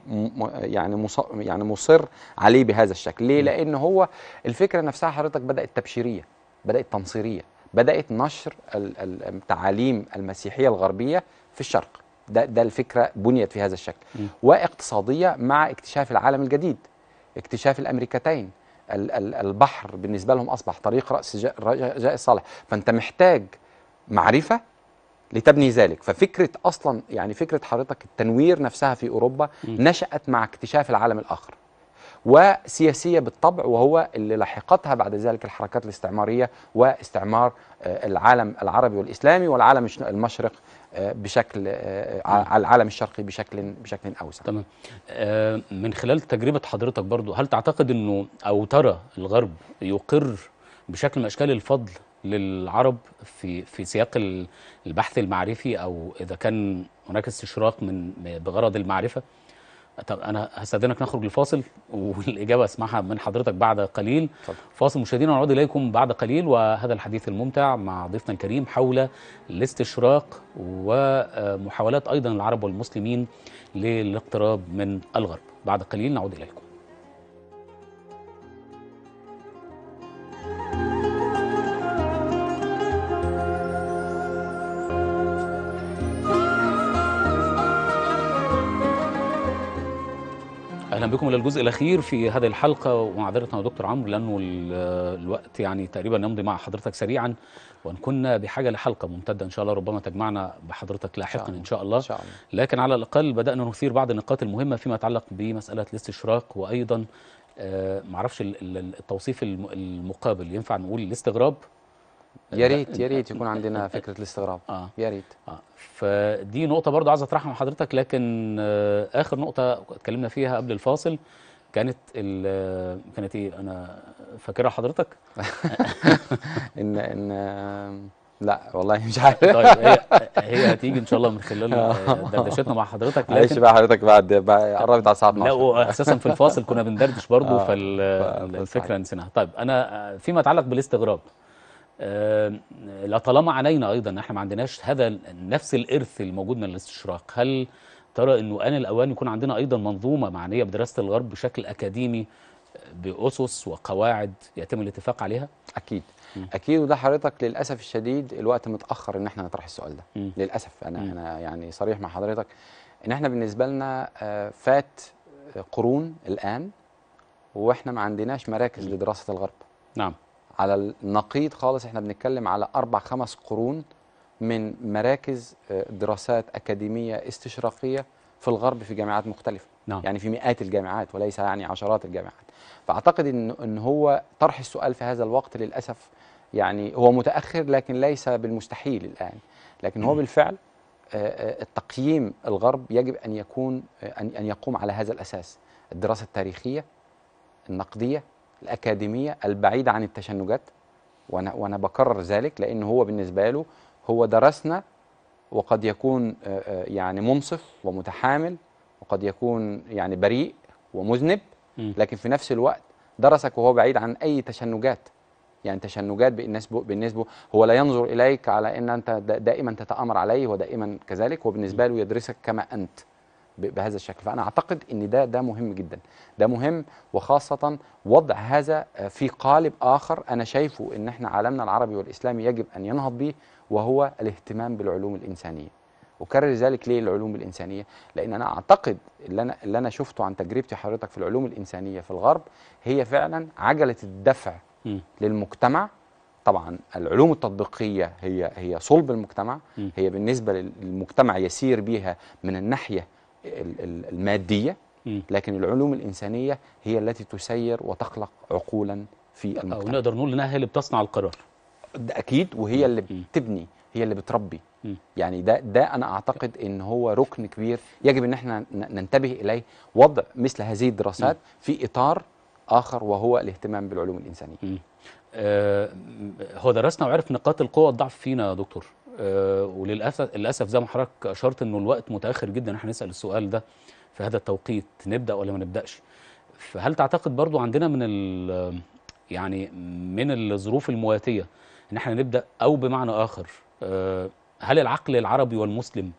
يعني يعني مصر عليه بهذا الشكل ليه لان هو الفكره نفسها حضرتك بدات تبشيريه بدات تنصيريه بدات نشر التعاليم المسيحيه الغربيه في الشرق ده ده الفكره بنيت في هذا الشكل واقتصاديه مع اكتشاف العالم الجديد اكتشاف الامريكتين البحر بالنسبه لهم اصبح طريق راس جاء الصالح فانت محتاج معرفه لتبني ذلك ففكره اصلا يعني فكره حضرتك التنوير نفسها في اوروبا نشات مع اكتشاف العالم الاخر وسياسية بالطبع وهو اللي لاحقتها بعد ذلك الحركات الاستعمارية واستعمار آه، العالم العربي والإسلامي والعالم المشرق آه، بشكل آه، على العالم الشرقي بشكل بشكل اوسع تمام من خلال تجربه حضرتك برضو هل تعتقد انه او ترى الغرب يقر بشكل من اشكال الفضل للعرب في في سياق البحث المعرفي او اذا كان هناك استشراق من بغرض المعرفه طب انا هستاذنك نخرج لفاصل والاجابه اسمعها من حضرتك بعد قليل طب. فاصل مشاهدينا ونعود اليكم بعد قليل وهذا الحديث الممتع مع ضيفنا الكريم حول الاستشراق ومحاولات ايضا العرب والمسلمين للاقتراب من الغرب بعد قليل نعود اليكم اهلا بكم الى الجزء الاخير في هذه الحلقه ومعذرتنا يا دكتور عمرو لانه الوقت يعني تقريبا يمضي مع حضرتك سريعا وان كنا بحاجه لحلقه ممتده ان شاء الله ربما تجمعنا بحضرتك لاحقا ان شاء الله لكن على الاقل بدانا نثير بعض النقاط المهمه فيما يتعلق بمساله الاستشراق وايضا آه، معرفش التوصيف المقابل ينفع نقول الاستغراب يا ريت يا ريت يكون عندنا فكره الاستغراب آه. يا ريت آه. فدي نقطه برضه عايز اطرحها مع حضرتك لكن آه اخر نقطه اتكلمنا فيها قبل الفاصل كانت آه، كانت ايه انا فاكرها حضرتك ان ان آه، لا والله مش عارف طيب هي هي هتيجي ان شاء الله من خلال آه، دردشتنا مع حضرتك معلش بقى حضرتك بعد قربت على الساعه 12 لا اساسا في الفاصل كنا بندردش برضه فالفكره نسيناها طيب انا فيما يتعلق بالاستغراب آه، لطالما علينا ايضا احنا ما عندناش هذا نفس الارث الموجود من الاستشراق هل ترى انه ان الاوان يكون عندنا ايضا منظومه معنيه بدراسه الغرب بشكل اكاديمي باسس وقواعد يتم الاتفاق عليها اكيد م. اكيد وده حضرتك للاسف الشديد الوقت متاخر ان احنا نطرح السؤال ده م. للاسف انا م. انا يعني صريح مع حضرتك ان احنا بالنسبه لنا آه، فات قرون الان واحنا ما عندناش مراكز لدراسه الغرب نعم على النقيض خالص احنا بنتكلم على أربع خمس قرون من مراكز آه، دراسات أكاديمية استشراقية في الغرب في جامعات مختلفة نعم. يعني في مئات الجامعات وليس يعني عشرات الجامعات فأعتقد إن, إن هو طرح السؤال في هذا الوقت للأسف يعني هو متأخر لكن ليس بالمستحيل الآن لكن هو بالفعل آه، آه، التقييم الغرب يجب أن يكون أن يقوم على هذا الأساس الدراسة التاريخية النقدية الأكاديمية البعيدة عن التشنجات وأنا, وأنا بكرر ذلك لأن هو بالنسبة له هو درسنا وقد يكون آه، آه، يعني منصف ومتحامل وقد يكون يعني بريء ومذنب لكن في نفس الوقت درسك وهو بعيد عن أي تشنجات يعني تشنجات بالنسبه بالنسبه هو لا ينظر اليك على ان انت دائما تتامر عليه ودائما كذلك وبالنسبه له يدرسك كما انت بهذا الشكل فانا اعتقد ان ده ده مهم جدا ده مهم وخاصه وضع هذا آه، في قالب اخر انا شايفه ان احنا عالمنا العربي والاسلامي يجب ان ينهض به وهو الاهتمام بالعلوم الانسانيه اكرر ذلك ليه العلوم الانسانيه لان انا اعتقد اللي انا اللي انا شفته عن تجربتي حضرتك في العلوم الانسانيه في الغرب هي فعلا عجله الدفع م. للمجتمع طبعا العلوم التطبيقيه هي هي صلب المجتمع م. هي بالنسبه للمجتمع يسير بها من الناحيه المادية لكن العلوم الإنسانية هي التي تسير وتخلق عقولا في المجتمع أو نقدر نقول إنها هي اللي بتصنع القرار ده أكيد وهي اللي بتبني هي اللي بتربي يعني ده ده انا اعتقد ان هو ركن كبير يجب ان احنا ننتبه اليه وضع مثل هذه الدراسات في اطار اخر وهو الاهتمام بالعلوم الانسانيه. آه، هو درسنا وعرف نقاط القوه والضعف فينا يا دكتور. آه، وللاسف للاسف زي ما حضرتك اشرت انه الوقت متاخر جدا احنا نسال السؤال ده في هذا التوقيت نبدا ولا ما نبداش فهل تعتقد برضو عندنا من يعني من الظروف المواتيه ان احنا نبدا او بمعنى اخر آه، هل العقل العربي والمسلم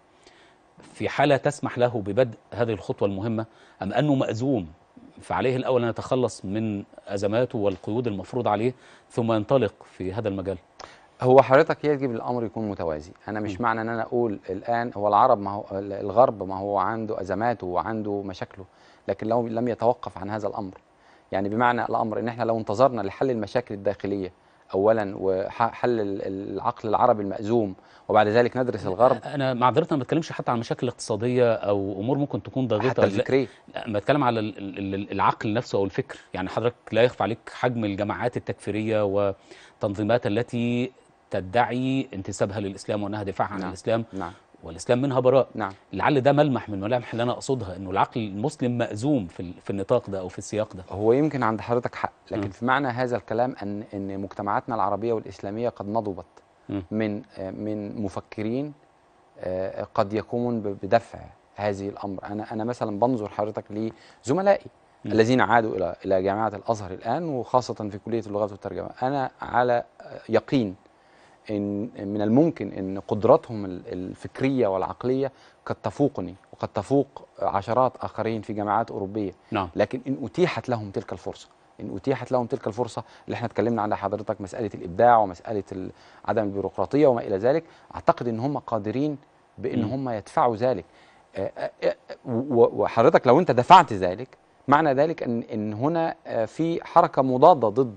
في حاله تسمح له ببدء هذه الخطوه المهمه ام انه مأزوم فعليه الاول ان يتخلص من ازماته والقيود المفروض عليه ثم ينطلق في هذا المجال هو حضرتك يجب الامر يكون متوازي انا مش م. معنى ان انا اقول الان هو العرب ما هو الغرب ما هو عنده ازماته وعنده مشاكله لكن لو لم يتوقف عن هذا الامر يعني بمعنى الامر ان احنا لو انتظرنا لحل المشاكل الداخليه اولا وحل العقل العربي المأزوم وبعد ذلك ندرس الغرب انا معذرتنا ما بتكلمش حتى عن مشاكل اقتصاديه او امور ممكن تكون ضاغطه حتى الفكريه بتكلم على العقل نفسه او الفكر يعني حضرتك لا يخفى عليك حجم الجماعات التكفيريه وتنظيمات التي تدعي انتسابها للإسلام وأنها دفاعها عن نعم. الإسلام نعم. والإسلام منها براء نعم. لعل ده ملمح من ملامح اللي أنا أقصدها أنه العقل المسلم مأزوم في, في النطاق ده أو في السياق ده هو يمكن عند حضرتك حق لكن م. في معنى هذا الكلام أن, أن مجتمعاتنا العربية والإسلامية قد نضبت م. من, من مفكرين آه، قد يكونون بدفع هذه الأمر أنا, أنا مثلا بنظر حضرتك لزملائي الذين عادوا إلى إلى جامعة الأزهر الآن وخاصة في كلية اللغات والترجمة أنا على يقين إن من الممكن أن قدراتهم الفكرية والعقلية قد تفوقني وقد تفوق عشرات آخرين في جامعات أوروبية نعم. لكن إن أتيحت لهم تلك الفرصة إن أتيحت لهم تلك الفرصة اللي احنا اتكلمنا عنها حضرتك مسألة الإبداع ومسألة عدم البيروقراطية وما إلى ذلك أعتقد أن هم قادرين بأن هم يدفعوا ذلك آه، آه، آه، وحضرتك لو أنت دفعت ذلك معنى ذلك أن, إن هنا في حركة مضادة ضد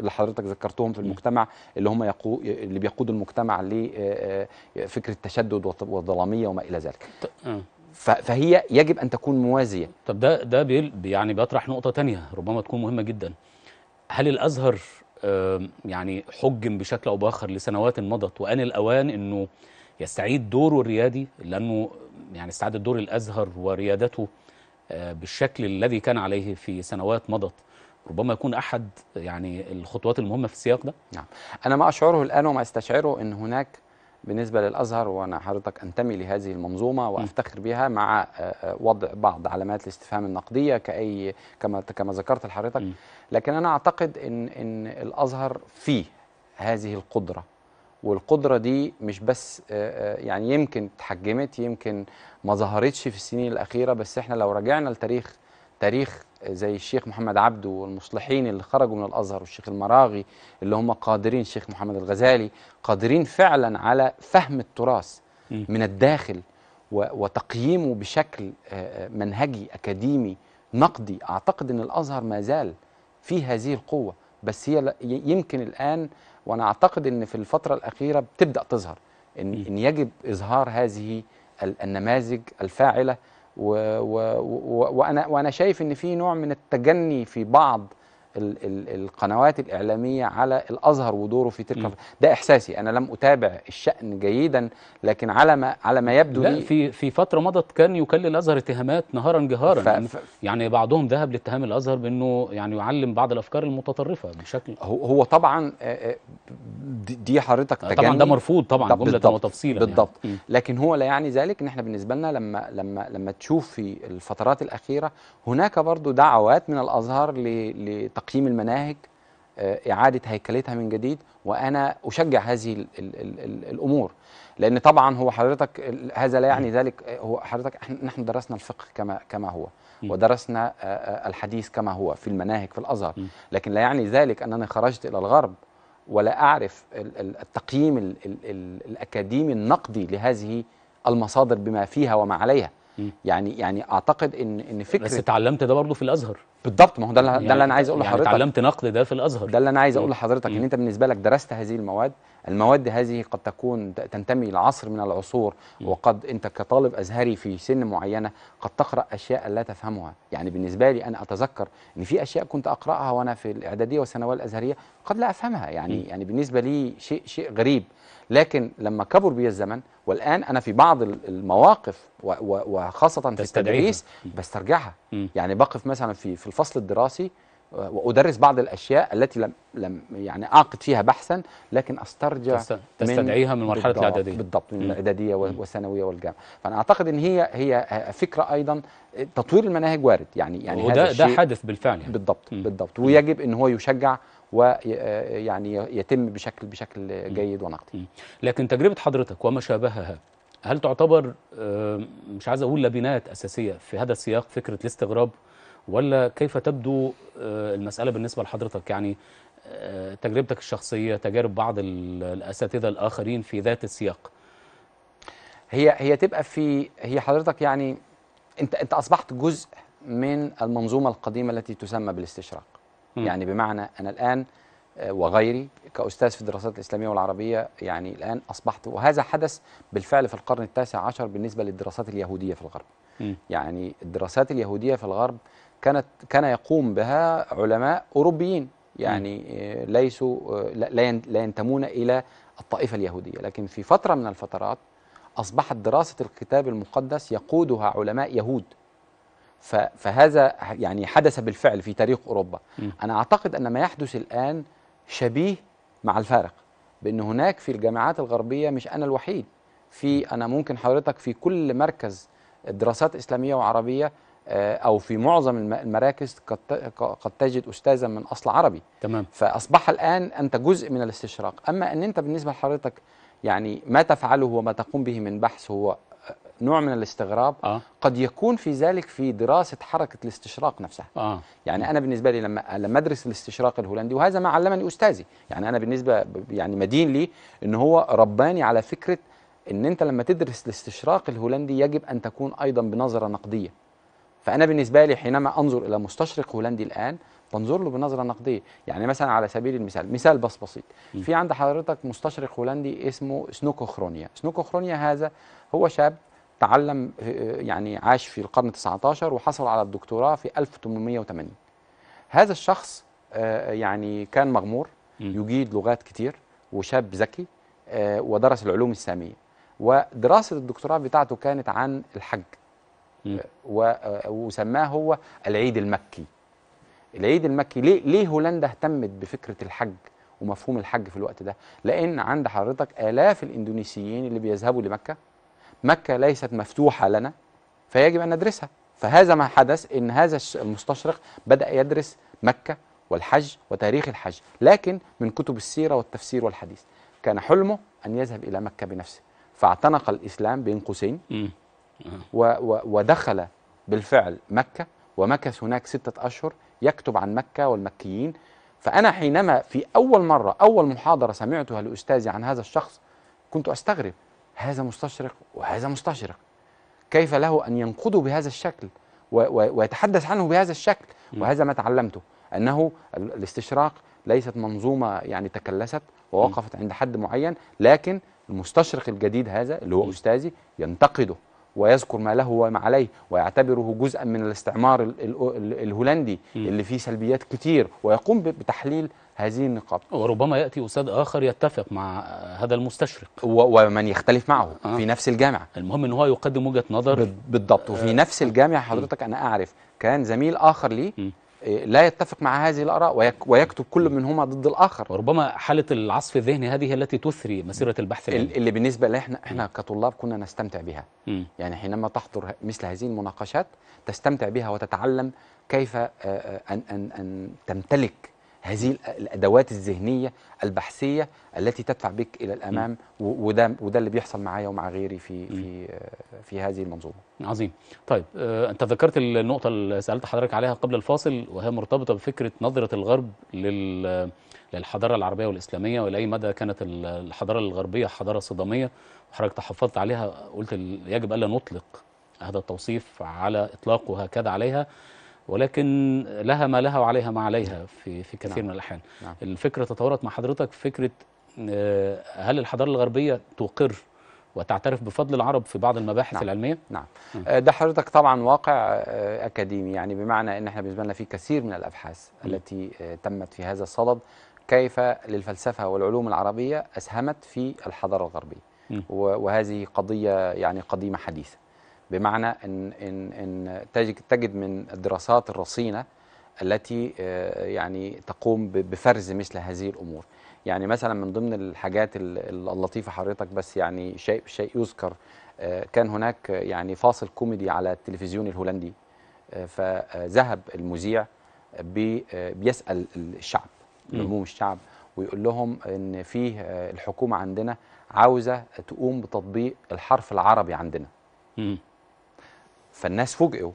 اللي حضرتك ذكرتهم في المجتمع اللي هم يقو... اللي بيقودوا المجتمع لفكره آه، آه، التشدد والظلاميه وما الى ذلك آه. فهي يجب ان تكون موازيه طب ده ده بيل يعني بيطرح نقطه تانية ربما تكون مهمه جدا هل الازهر يعني حجم بشكل او باخر لسنوات مضت وان الأوان أنه يستعيد دوره الريادي لأنه يعني استعاد دور الأزهر وريادته بالشكل الذي كان عليه في سنوات مضت ربما يكون احد يعني الخطوات المهمه في السياق ده نعم انا ما اشعره الان وما استشعره ان هناك بالنسبه للازهر وانا حضرتك انتمي لهذه المنظومه وافتخر بها مع آه، آه، وضع بعض علامات الاستفهام النقديه كاي كما كما ذكرت لحضرتك لكن انا اعتقد ان ان الازهر فيه هذه القدره والقدرة دي مش بس آه، يعني يمكن تحجمت يمكن ما ظهرتش في السنين الأخيرة بس احنا لو رجعنا لتاريخ تاريخ زي الشيخ محمد عبده والمصلحين اللي خرجوا من الازهر والشيخ المراغي اللي هم قادرين الشيخ محمد الغزالي قادرين فعلا على فهم التراث من الداخل وتقييمه بشكل آه، آه، منهجي اكاديمي نقدي اعتقد ان الازهر ما زال في هذه القوه بس هي يمكن الان وانا اعتقد ان في الفتره الاخيره بتبدا تظهر ان, إن يجب اظهار هذه النماذج الفاعله و و و وانا وانا شايف ان في نوع من التجني في بعض القنوات الإعلامية على الأزهر ودوره في تلك ده إحساسي أنا لم أتابع الشأن جيدا لكن على ما على ما يبدو لا في في فترة مضت كان يكلل الأزهر اتهامات نهارا جهارا ف... يعني, ف... يعني بعضهم ذهب لاتهام الأزهر بأنه يعني يعلم بعض الأفكار المتطرفة بشكل هو, هو طبعا دي حضرتك طبعا ده مرفوض طبعا جملة وتفصيلا يعني. بالضبط يعني. لكن هو لا يعني ذلك إن احنا بالنسبة لنا لما لما لما تشوف في الفترات الأخيرة هناك برضو دعوات من الأزهر لتقديم تقييم المناهج آه، إعادة هيكلتها من جديد وأنا أشجع هذه الـ الـ الـ الأمور لأن طبعا هو حضرتك هذا لا يعني ذلك آه، هو حضرتك نحن درسنا الفقه كما كما هو ودرسنا آه، الحديث كما هو في المناهج في الأزهر لكن لا يعني ذلك أنني خرجت إلى الغرب ولا أعرف التقييم الأكاديمي النقدي لهذه المصادر بما فيها وما عليها يعني يعني اعتقد ان ان فكره بس اتعلمت ده برضه في الازهر بالضبط ما هو ده اللي يعني ده اللي يعني انا عايز اقوله يعني لحضرتك اتعلمت نقد ده في الازهر ده اللي انا عايز اقوله لحضرتك ان انت بالنسبه لك درست هذه المواد المواد هذه قد تكون تنتمي لعصر من العصور وقد انت كطالب ازهري في سن معينه قد تقرا اشياء لا تفهمها يعني بالنسبه لي انا اتذكر ان في اشياء كنت اقراها وانا في الاعداديه والثانويه الازهريه قد لا افهمها يعني يعني بالنسبه لي شيء شيء غريب لكن لما كبر بي الزمن والان انا في بعض المواقف وخاصه في التدريس بسترجعها يعني بقف مثلا في في الفصل الدراسي وادرس بعض الاشياء التي لم لم يعني اعقد فيها بحثا لكن استرجع تستدعيها من, من مرحله بالضبط الاعداديه بالضبط من الاعداديه والثانويه والجامعه فانا اعتقد ان هي هي فكره ايضا تطوير المناهج وارد يعني يعني وده هذا ده حدث بالفعل يعني. بالضبط بالضبط ويجب ان هو يشجع ويعني آه، آه، يتم بشكل بشكل جيد ونقدي لكن تجربه حضرتك وما شابهها هل تعتبر آه، مش عايز اقول لبنات اساسيه في هذا السياق فكره الاستغراب ولا كيف تبدو المساله بالنسبه لحضرتك يعني تجربتك الشخصيه تجارب بعض الاساتذه الاخرين في ذات السياق هي هي تبقى في هي حضرتك يعني انت انت اصبحت جزء من المنظومه القديمه التي تسمى بالاستشراق يعني بمعنى أنا الآن آه، وغيري كأستاذ في الدراسات الإسلامية والعربية يعني الآن أصبحت وهذا حدث بالفعل في القرن التاسع عشر بالنسبة للدراسات اليهودية في الغرب م. يعني الدراسات اليهودية في الغرب كانت كان يقوم بها علماء أوروبيين يعني آه، ليسوا آه، لا ينتمون إلى الطائفة اليهودية لكن في فترة من الفترات أصبحت دراسة الكتاب المقدس يقودها علماء يهود فهذا يعني حدث بالفعل في تاريخ أوروبا م. أنا أعتقد أن ما يحدث الآن شبيه مع الفارق بأن هناك في الجامعات الغربية مش أنا الوحيد في أنا ممكن حضرتك في كل مركز دراسات إسلامية وعربية آه، أو في معظم المراكز قد تجد أستاذا من أصل عربي تمام فأصبح الآن أنت جزء من الاستشراق أما أن أنت بالنسبة لحضرتك يعني ما تفعله وما تقوم به من بحث هو نوع من الاستغراب آه. قد يكون في ذلك في دراسة حركة الاستشراق نفسها آه. يعني أنا بالنسبة لي لما لما أدرس الاستشراق الهولندي وهذا ما علمني أستاذي يعني أنا بالنسبة يعني مدين لي أن هو رباني على فكرة أن أنت لما تدرس الاستشراق الهولندي يجب أن تكون أيضا بنظرة نقدية فأنا بالنسبة لي حينما أنظر إلى مستشرق هولندي الآن بنظر له بنظره نقديه يعني مثلا على سبيل المثال مثال بس بسيط في عند حضرتك مستشرق هولندي اسمه سنوكو خرونيا سنوكو خرونيا هذا هو شاب تعلم آه، يعني عاش في القرن 19 وحصل على الدكتوراه في 1880 هذا الشخص آه، يعني كان مغمور يجيد لغات كتير وشاب ذكي آه، ودرس العلوم السامية ودراسة الدكتوراه بتاعته كانت عن الحج وسماه هو العيد المكي العيد المكي ليه, ليه هولندا اهتمت بفكرة الحج ومفهوم الحج في الوقت ده لأن عند حضرتك آلاف الإندونيسيين اللي بيذهبوا لمكة مكة ليست مفتوحة لنا فيجب أن ندرسها فهذا ما حدث إن هذا المستشرق بدأ يدرس مكة والحج وتاريخ الحج لكن من كتب السيرة والتفسير والحديث كان حلمه أن يذهب إلى مكة بنفسه فاعتنق الإسلام بين قوسين ودخل بالفعل مكة ومكث هناك ستة أشهر يكتب عن مكة والمكيين فأنا حينما في أول مرة أول محاضرة سمعتها لأستاذي عن هذا الشخص كنت أستغرب هذا مستشرق وهذا مستشرق كيف له أن ينقضه بهذا الشكل ويتحدث عنه بهذا الشكل وهذا ما تعلمته أنه الاستشراق ليست منظومة يعني تكلست ووقفت عند حد معين لكن المستشرق الجديد هذا اللي هو أستاذي ينتقده ويذكر ما له وما عليه ويعتبره جزءا من الاستعمار الهولندي اللي فيه سلبيات كتير ويقوم بتحليل هذه النقاط وربما يأتي أستاذ آخر يتفق مع هذا المستشرق ومن يختلف معه آه. في نفس الجامعة المهم أن هو يقدم وجهة نظر بالضبط وفي آه. نفس الجامعة حضرتك أنا أعرف كان زميل آخر لي م. إيه، لا يتفق مع هذه الآراء ويكتب كل منهما ضد الآخر وربما حالة العصف الذهني هذه التي تثري مسيرة البحث العلمي اللي بالنسبة لنا احنا, احنا كطلاب كنا نستمتع بها م. يعني حينما تحضر مثل هذه المناقشات تستمتع بها وتتعلم كيف آه، آه، أن, أن, أن تمتلك هذه الادوات الذهنيه البحثيه التي تدفع بك الى الامام م. وده وده اللي بيحصل معايا ومع غيري في م. في في هذه المنظومه. عظيم. طيب آه، انت ذكرت النقطه اللي سالت حضرتك عليها قبل الفاصل وهي مرتبطه بفكره نظره الغرب لل للحضاره العربيه والاسلاميه ولاي مدى كانت الحضاره الغربيه حضاره صداميه وحضرتك تحفظت عليها قلت يجب الا نطلق هذا التوصيف على اطلاقه هكذا عليها ولكن لها ما لها وعليها ما عليها في في كثير نعم. من الاحيان نعم. الفكره تطورت مع حضرتك فكره آه، هل الحضاره الغربيه تقر وتعترف بفضل العرب في بعض المباحث نعم. العلميه نعم م. آه، ده حضرتك طبعا واقع آه، اكاديمي يعني بمعنى ان احنا بالنسبه لنا في كثير من الابحاث م. التي تمت في هذا الصدد كيف للفلسفه والعلوم العربيه اسهمت في الحضاره الغربيه م. وهذه قضيه يعني قديمه حديثه بمعنى ان ان ان تجد من الدراسات الرصينه التي آه، يعني تقوم بفرز مثل هذه الامور يعني مثلا من ضمن الحاجات اللطيفه حضرتك بس يعني شيء شيء يذكر آه، كان هناك يعني فاصل كوميدي على التلفزيون الهولندي آه، فذهب المذيع بيسال الشعب عموم الشعب ويقول لهم ان فيه الحكومه عندنا عاوزه تقوم بتطبيق الحرف العربي عندنا فالناس فوجئوا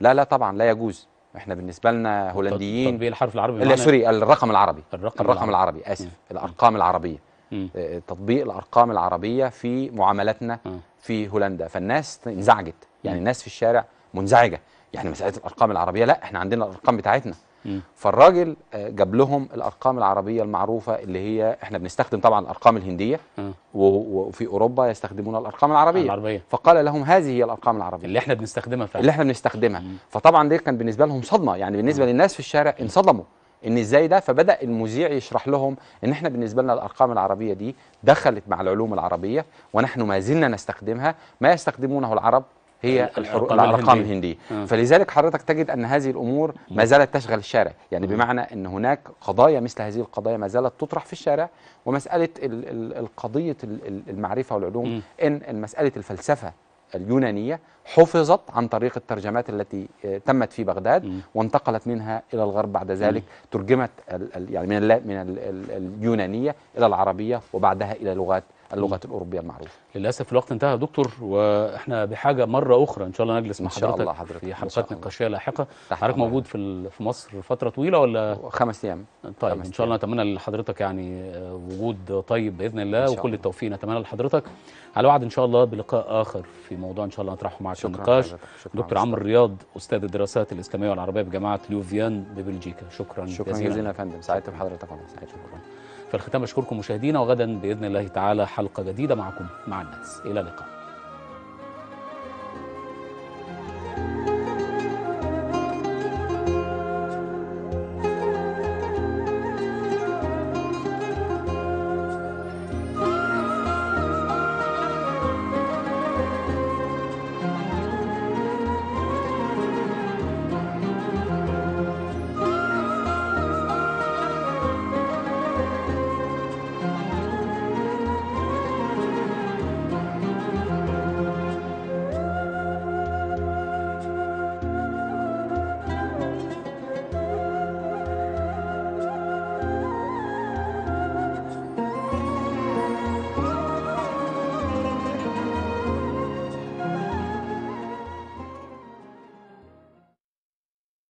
لا لا طبعا لا يجوز احنا بالنسبه لنا هولنديين تطبيق الحرف العربي لا سوري الرقم العربي الرقم, الرقم العربي. العربي اسف مم. الارقام العربيه مم. آه، تطبيق الارقام العربيه في معاملاتنا مم. في هولندا فالناس انزعجت يعني الناس في الشارع منزعجه يعني مساله الارقام العربيه لا احنا عندنا الارقام بتاعتنا فالراجل آه، جاب لهم الارقام العربيه المعروفه اللي هي احنا بنستخدم طبعا الارقام الهنديه وفي اوروبا يستخدمون الارقام العربيه العربيه فقال لهم هذه هي الارقام العربيه اللي احنا بنستخدمها فعلا اللي احنا بنستخدمها فطبعا دي كان بالنسبه لهم صدمه يعني بالنسبه للناس في الشارع انصدموا ان ازاي ده فبدا المذيع يشرح لهم ان احنا بالنسبه لنا الارقام العربيه دي دخلت مع العلوم العربيه ونحن ما زلنا نستخدمها ما يستخدمونه العرب هي الارقام الهنديه آه. فلذلك حضرتك تجد ان هذه الامور ما زالت تشغل الشارع يعني بمعنى ان هناك قضايا مثل هذه القضايا ما زالت تطرح في الشارع ومساله القضيه المعرفه والعلوم ان مساله الفلسفه اليونانية حفظت عن طريق الترجمات التي آه، تمت في بغداد م. وانتقلت منها إلى الغرب بعد ذلك م. ترجمت يعني من من اليونانية إلى العربية وبعدها إلى لغات اللغات الأوروبية المعروفة للأسف الوقت انتهى يا دكتور وإحنا بحاجة مرة أخرى إن شاء الله نجلس مع حضرتك, حضرتك في حلقات نقاشية لاحقة حضرتك موجود في في مصر فترة طويلة ولا خمس أيام طيب خمس إن شاء الله نتمنى لحضرتك يعني آه، وجود طيب بإذن الله وكل الله. التوفيق نتمنى لحضرتك على وعد إن شاء الله بلقاء آخر في موضوع إن شاء الله نطرحه معك في النقاش دكتور عمرو رياض أستاذ الدراسات الإسلامية والعربية بجامعة ليوفيان ببلجيكا شكرا شكرا جزيلا يا فندم سعدت بحضرتك شكرا في الختام أشكركم مشاهدينا وغدا بإذن الله تعالى حلقة جديدة معكم مع الناس إلى اللقاء